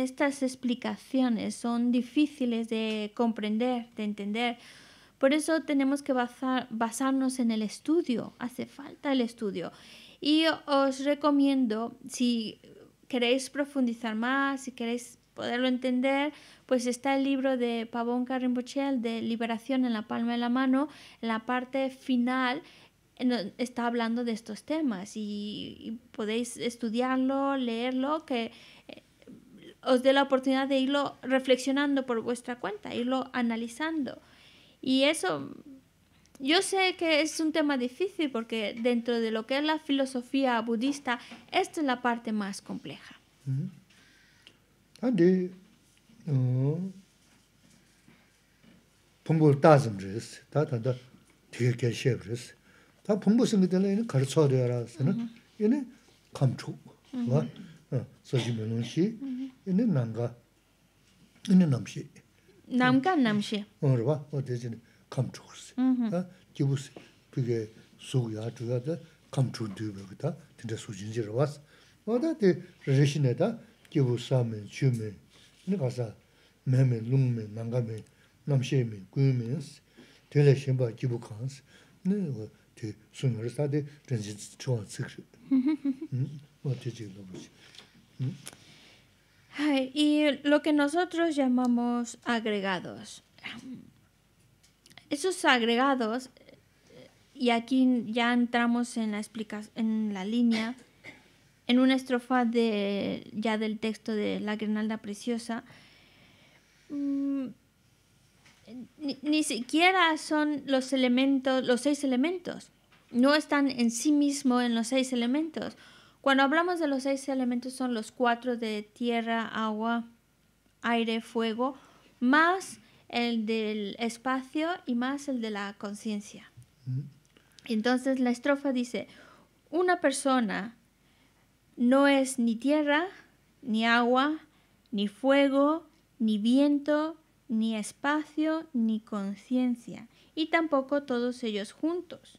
estas explicaciones son difíciles de comprender, de entender. Por eso tenemos que basarnos en el estudio, hace falta el estudio. Y os recomiendo, si queréis profundizar más, si queréis poderlo entender, pues está el libro de Pavón Carrimbochel de Liberación en la palma de la mano, en la parte final está hablando de estos temas y, y podéis estudiarlo, leerlo, que eh, os dé la oportunidad de irlo reflexionando por vuestra cuenta, irlo analizando. Y eso, yo sé que es un tema difícil porque dentro de lo que es la filosofía budista, esta es la parte más compleja. Mm -hmm. ini nanga ini namshi namga namshi onro ba 그게 de jin kam chukus mm-hmm. ha kibus pige sug ya tu ya da kam chu du ba ta de de sujin ji ro bas o da de reshine da kibus sa me chu me lung nanga kibu ni y lo que nosotros llamamos agregados. Esos agregados, y aquí ya entramos en la, explica en la línea, en una estrofa de, ya del texto de La Grenalda Preciosa, mm, ni, ni, siquiera son los elementos, los seis elementos. No están en sí mismo en los seis elementos. Cuando hablamos de los seis elementos son los cuatro de tierra, agua, aire, fuego, más el del espacio y más el de la conciencia. Mm. Entonces la estrofa dice, una persona no es ni tierra, ni agua, ni fuego, ni viento, ni espacio, ni conciencia, y tampoco todos ellos juntos.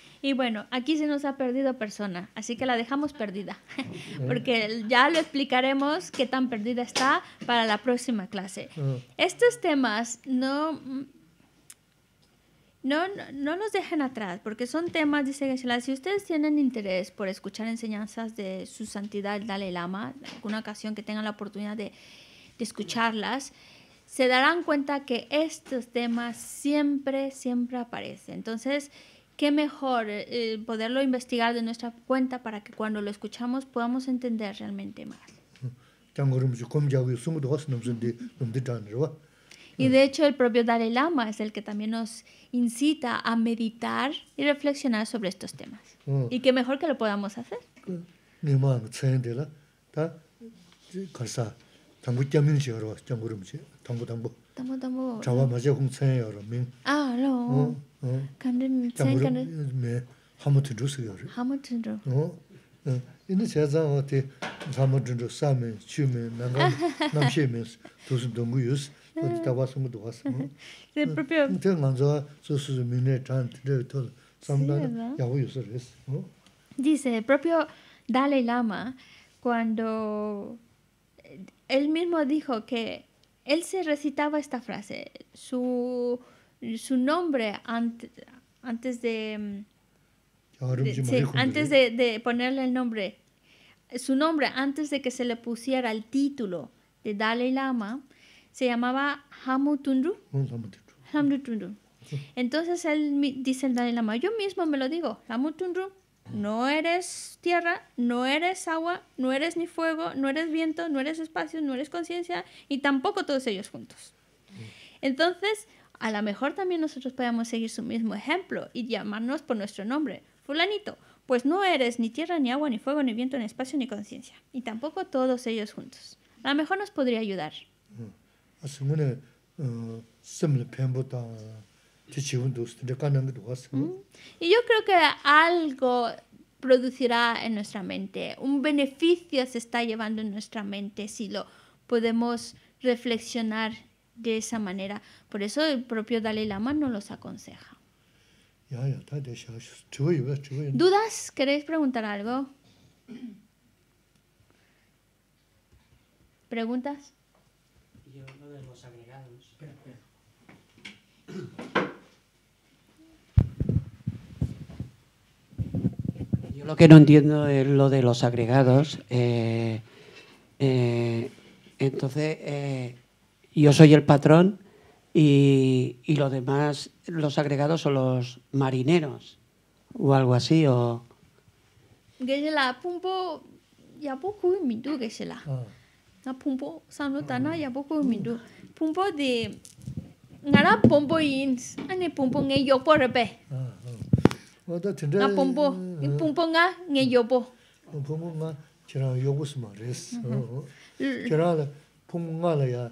Y bueno, aquí se nos ha perdido persona, así que la dejamos perdida, porque ya lo explicaremos qué tan perdida está para la próxima clase. Estos temas no... No, no, los dejen atrás, porque son temas, dice geshe si ustedes tienen interés por escuchar enseñanzas de su santidad el Dalai Lama, alguna ocasión que tengan la oportunidad de, de escucharlas, se darán cuenta que estos temas siempre, siempre aparecen. Entonces, qué mejor eh, eh, poderlo investigar de nuestra cuenta para que cuando lo escuchamos podamos entender realmente más. Y de hecho el propio Dalai Lama es el que también nos incita a meditar y reflexionar sobre estos temas. Mm. Y qué mejor que lo podamos hacer. Ah, no. Dice, el propio Dalai Lama, cuando eh, él mismo dijo que él se recitaba esta frase, su su nombre antes, antes de, mm, antes de, ponerle el nombre, su nombre antes de que se le pusiera el título de Dalai Lama, se llamaba Hamutunru. Entonces él dice el Dalai Lama, yo mismo me lo digo, Hamutunru no eres tierra, no eres agua, no eres ni fuego, no eres viento, no eres espacio, no eres conciencia y tampoco todos ellos juntos. Mm. Entonces, a lo mejor también nosotros podemos seguir su mismo ejemplo y llamarnos por nuestro nombre, fulanito, pues no eres ni tierra, ni agua, ni fuego, ni viento, ni espacio, ni conciencia, y tampoco todos ellos juntos. A lo mejor nos podría ayudar. Y yo creo que algo producirá en nuestra mente, un beneficio se está llevando en nuestra mente si lo podemos reflexionar de esa manera. Por eso el propio Dalai Lama no los aconseja. ¿Dudas? ¿Queréis preguntar algo? ¿Preguntas? Yo lo de los agregados. Yo lo que no entiendo es lo de los agregados. Eh, eh, entonces, eh, yo soy el patrón y, y los demás, los agregados son los marineros o algo así. O... Gezela, pumpo, ya poco en mi tú, Gezela. Na ah. pumpo, sanotana, ya poco mi ah. Pumpo de... Ngara pompo ins, ane ah, pumpo nge yopo rebe. Na pompo, pumpo nga yo yopo. Pumpo nga, chira yopo res. la ya,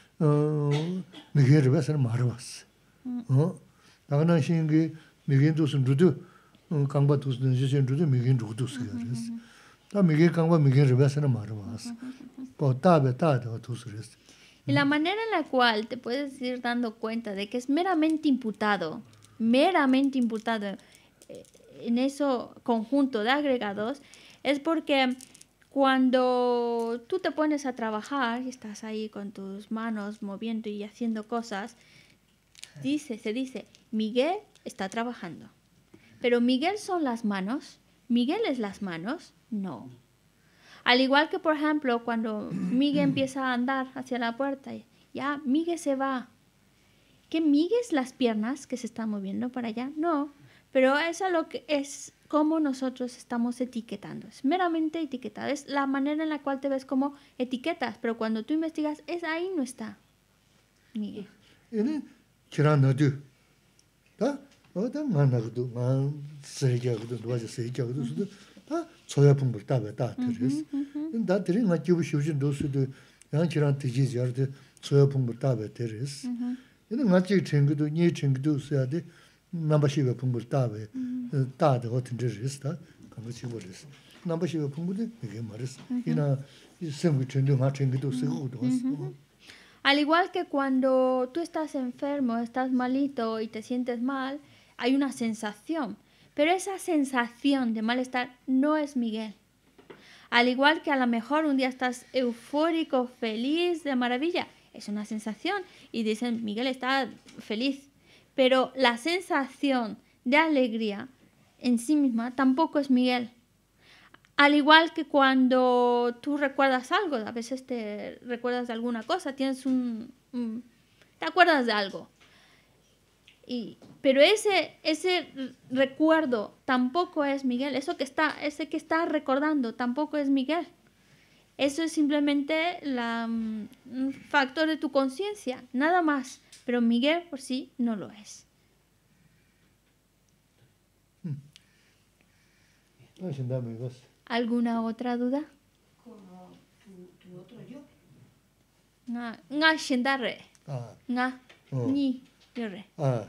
미게 rīpa sāni mārvās. Tāka nā shīngi mīgīn tūsīn rūdhū, kāngbā tūsīn shīsīn rūdhū mīgīn rūdhū sīgārīs. Tā mīgīn kāngbā mīgīn rīpa sāni mārvās. Pō tābe tātava tūsirīs. Y la manera en la cual te puedes ir dando cuenta de que es meramente imputado, meramente imputado eh, en eso conjunto de agregados, es porque cuando tú te pones a trabajar y estás ahí con tus manos moviendo y haciendo cosas, dice, se dice, Miguel está trabajando. Pero Miguel son las manos, Miguel es las manos, no. Al igual que, por ejemplo, cuando Miguel empieza a andar hacia la puerta, ya Miguel se va. ¿Que Miguel es las piernas que se están moviendo para allá? No, pero eso es lo que es cómo nosotros estamos etiquetando. Es meramente etiquetado, es la manera en la cual te ves como etiquetas, pero cuando tú investigas, es ahí no está. Al igual que cuando tú estás enfermo, estás malito y te sientes mal, hay una sensación, pero esa sensación de malestar no es Miguel. Al igual que a lo mejor un día estás eufórico, feliz, de maravilla, es una sensación y dicen Miguel está feliz, pero la sensación de alegría en sí misma tampoco es Miguel. Al igual que cuando tú recuerdas algo, a veces te recuerdas de alguna cosa, tienes un, te acuerdas de algo. pero ese, ese recuerdo tampoco es Miguel, eso que está, ese que está recordando tampoco es Miguel. Eso es simplemente mm, un factor de tu conciencia, nada más. pero Miguel por sí no lo es. Hmm. ¿Alguna otra duda? Como tu, tu otro yo. Nga, nga shinda re. Ah. Nga, oh. ni, yo re. Ah.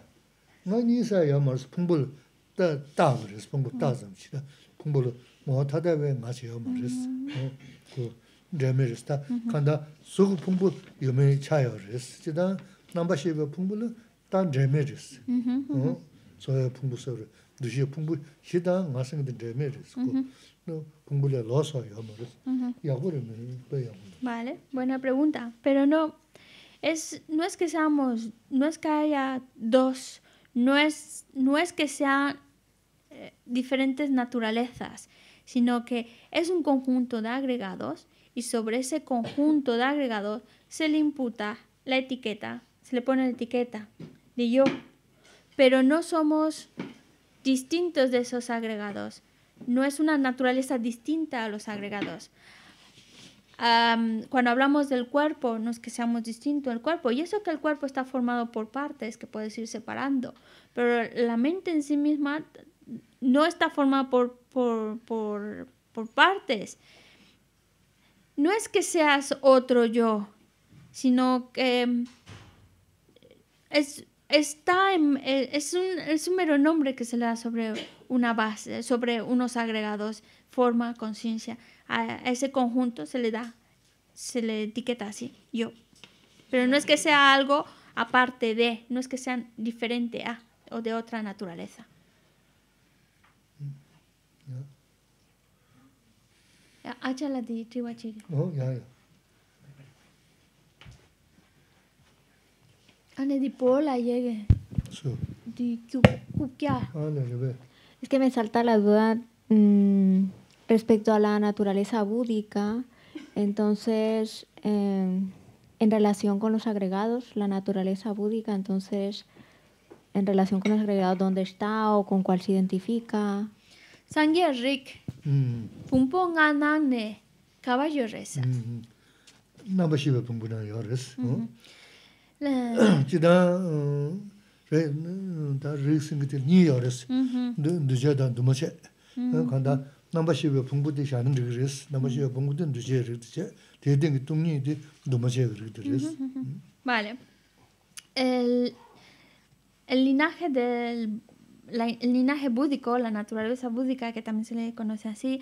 Nga ni sa ya maras pumbul ta oh. da res, pumbul da zam chida. Pumbul mo ta da we nga si ya res mm-hmm. oh, mm-hmm. Kanda suku pumbul yume cha res chida. nāmbā shība pōngbō lō tā ndrēmē rīs, sōyā pōngbō sō rī, dōshī pōngbō shī tā ngā sāngi tā ndrēmē rīs, pōngbō lé lō sō yā mō rīs, yā gō rī mē bē yā mō. Vale, buena pregunta, pero no, es, no es que seamos, no es que haya dos, no es, no es que sean eh, diferentes naturalezas, sino que es un conjunto de agregados y sobre ese conjunto de agregados se le imputa la etiqueta le ponen etiqueta, de yo. Pero no somos distintos de esos agregados. No es una naturaleza distinta a los agregados. cuando hablamos del cuerpo, no es que seamos distintos del cuerpo, y eso que el cuerpo está formado por partes que puedes ir separando, pero la mente en sí misma no está formada por, por, por partes. No es que seas otro yo, sino que es, está eh, es, un, mero nombre que se le da sobre una base, sobre unos agregados, forma, conciencia. A ese conjunto se le da, se le etiqueta así, yo. Pero no es que sea algo aparte de, no es que sea diferente a o de otra naturaleza. Mm. Oh, Ane, ah, pola llegue. Di Es que me salta la duda mm, respecto a la naturaleza búdica. Entonces, em, en relación con los agregados, la naturaleza búdica, entonces, en relación con los agregados, ¿dónde está o con cuál se identifica? Sangye Rik. Pumpong mm. anane, Caballo reza. Caballo mm-hmm. Reza. Mm-hmm vale el linaje del el linaje búdico la naturaleza búdica que también se le conoce así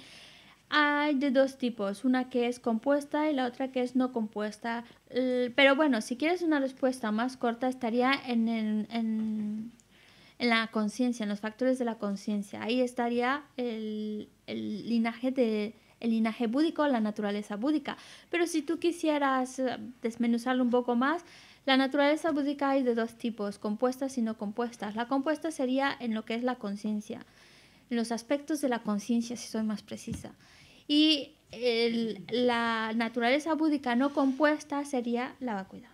hay de dos tipos, una que es compuesta y la otra que es no compuesta. Pero bueno, si quieres una respuesta más corta, estaría en, la conciencia, en los factores de la conciencia. Ahí estaría el, linaje el linaje búdico, la naturaleza búdica. Pero si tú quisieras eh, desmenuzarlo un poco más, la naturaleza búdica hay de dos tipos, compuestas y no compuestas. La compuesta sería en lo que es la conciencia, en los aspectos de la conciencia, si soy más precisa y el, la naturaleza búdica no compuesta sería la vacuidad.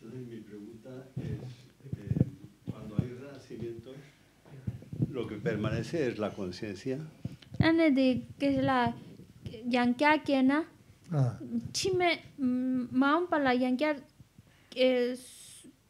Entonces mi pregunta es, eh, cuando hay renacimiento, lo que permanece es la conciencia. de que es la yankia ah. chime mm, la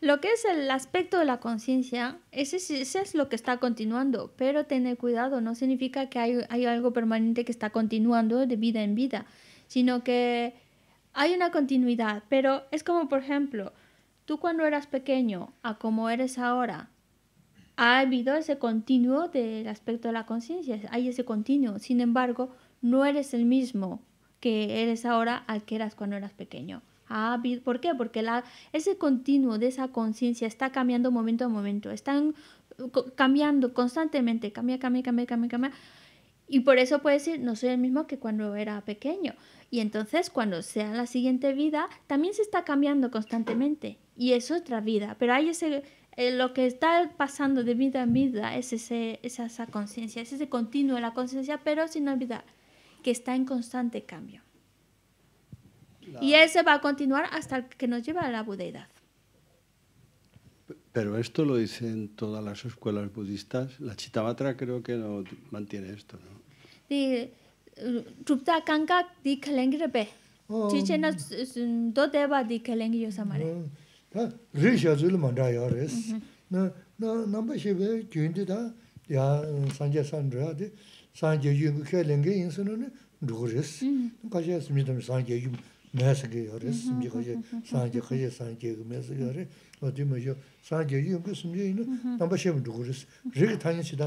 Lo que es el aspecto de la conciencia, ese, es lo que está continuando, pero tener cuidado no significa que hay, hay algo permanente que está continuando de vida en vida, sino que hay una continuidad, pero es como, por ejemplo, tú cuando eras pequeño a como eres ahora, ha habido ese continuo del aspecto de la conciencia, hay ese continuo, sin embargo, no eres el mismo que eres ahora al que eras cuando eras pequeño. Ah, ¿Por qué? Porque ese continuo de esa conciencia está cambiando momento a momento, están uh, cambiando constantemente, cambia, cambia, cambia, cambia, Y por eso puede decir, no soy el mismo que cuando era pequeño. Y entonces cuando sea la siguiente vida, también se está cambiando constantemente. Y es otra vida. Pero hay ese, eh, lo que está pasando de vida en vida es es esa conciencia, es ese continuo de la conciencia, pero sin olvidar que está en constante cambio. Y ese va a continuar hasta que nos lleva a la budeidad. Pero esto lo dicen todas las escuelas budistas. La Chitamatra creo que no mantiene esto, ¿no? De Trupta Kanka di Kalengrepe. Oh. Chichena Dodeva di Kalengyo Samare. Oh. Risha Zul Mandaya res. Mm-hmm. Namba Shebe Gyundi da ya Sanja Sandra di Sāngyayyum ki kya lingay in sūnūnu dhūg rīs. Mm. Kashi ya sīmīdami mm-hmm. sāngyayyum mēsgay yā rīs. Sīmīdzi kashi ya mm-hmm. sāngyay, kashi ya sāngyay yu mēsgay yā rī. Qati ma yu sāngyayyum ki sīmīdzi yīnu nambashi yaw dhūg rīs. Rīg tāngyanchi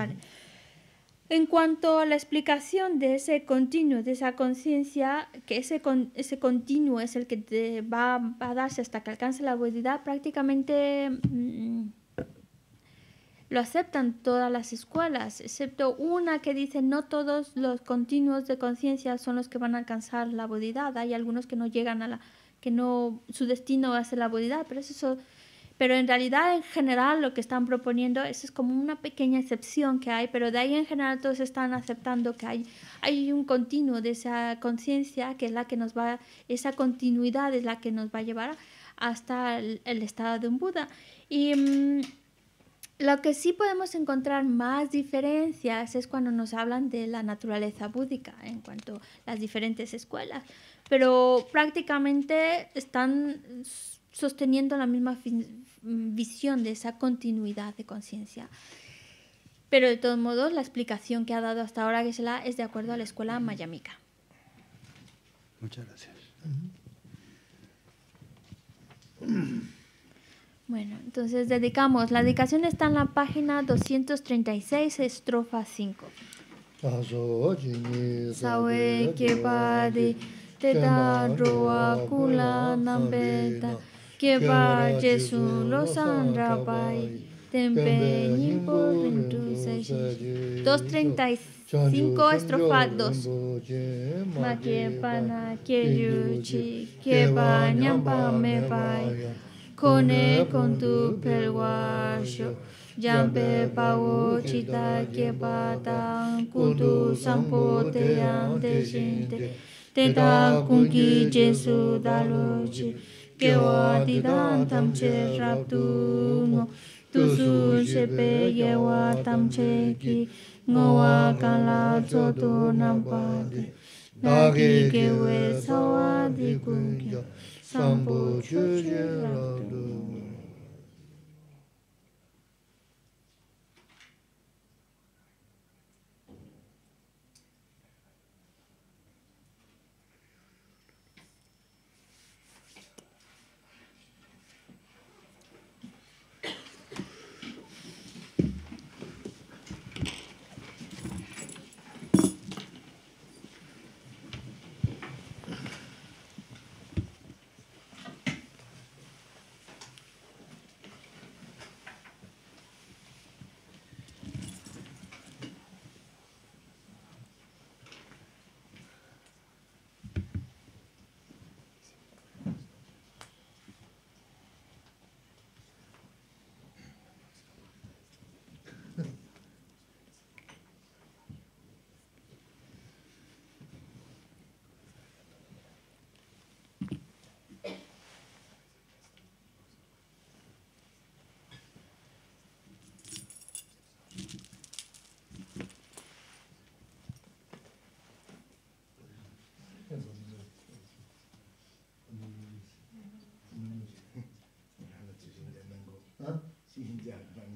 di En cuanto a la explicación de ese continuo, de esa conciencia, que ese, con, ese continuo es el que te va, a darse hasta que alcance la bodidad prácticamente mm, lo aceptan todas las escuelas, excepto una que dice no todos los continuos de conciencia son los que van a alcanzar la bodidad Hay algunos que no llegan a la, que no, su destino va a ser la bodidad pero eso pero en realidad en general lo que están proponiendo, eso es como una pequeña excepción que hay, pero de ahí en general todos están aceptando que hay, hay un continuo de esa conciencia que es la que nos va, esa continuidad es la que nos va a llevar hasta el, estado de un Buda. Y mm, lo que sí podemos encontrar más diferencias es cuando nos hablan de la naturaleza búdica, en cuanto a las diferentes escuelas, pero prácticamente están sosteniendo la misma Mm, visión de esa continuidad de conciencia. Pero de todos modos, la explicación que ha dado hasta ahora que es de acuerdo a la escuela mayamica. Muchas gracias. Bueno, entonces dedicamos. La dedicación está en la página 236, estrofa 5 que va Jesu lo por bai, tempe nimbo treinta seji. 235 estrofa 2. Ma que keba que va keba pa me bai, él con tu pelguasho. Yampe pago chita keba tan tu sampo te ante gente. Jesús da Jesu luce kewa di dan tam che rab tu ngo pe ye wa ki ngo wa ka la zo tu nam pa ki na ki ke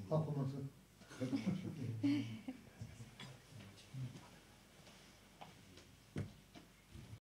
好，同志们。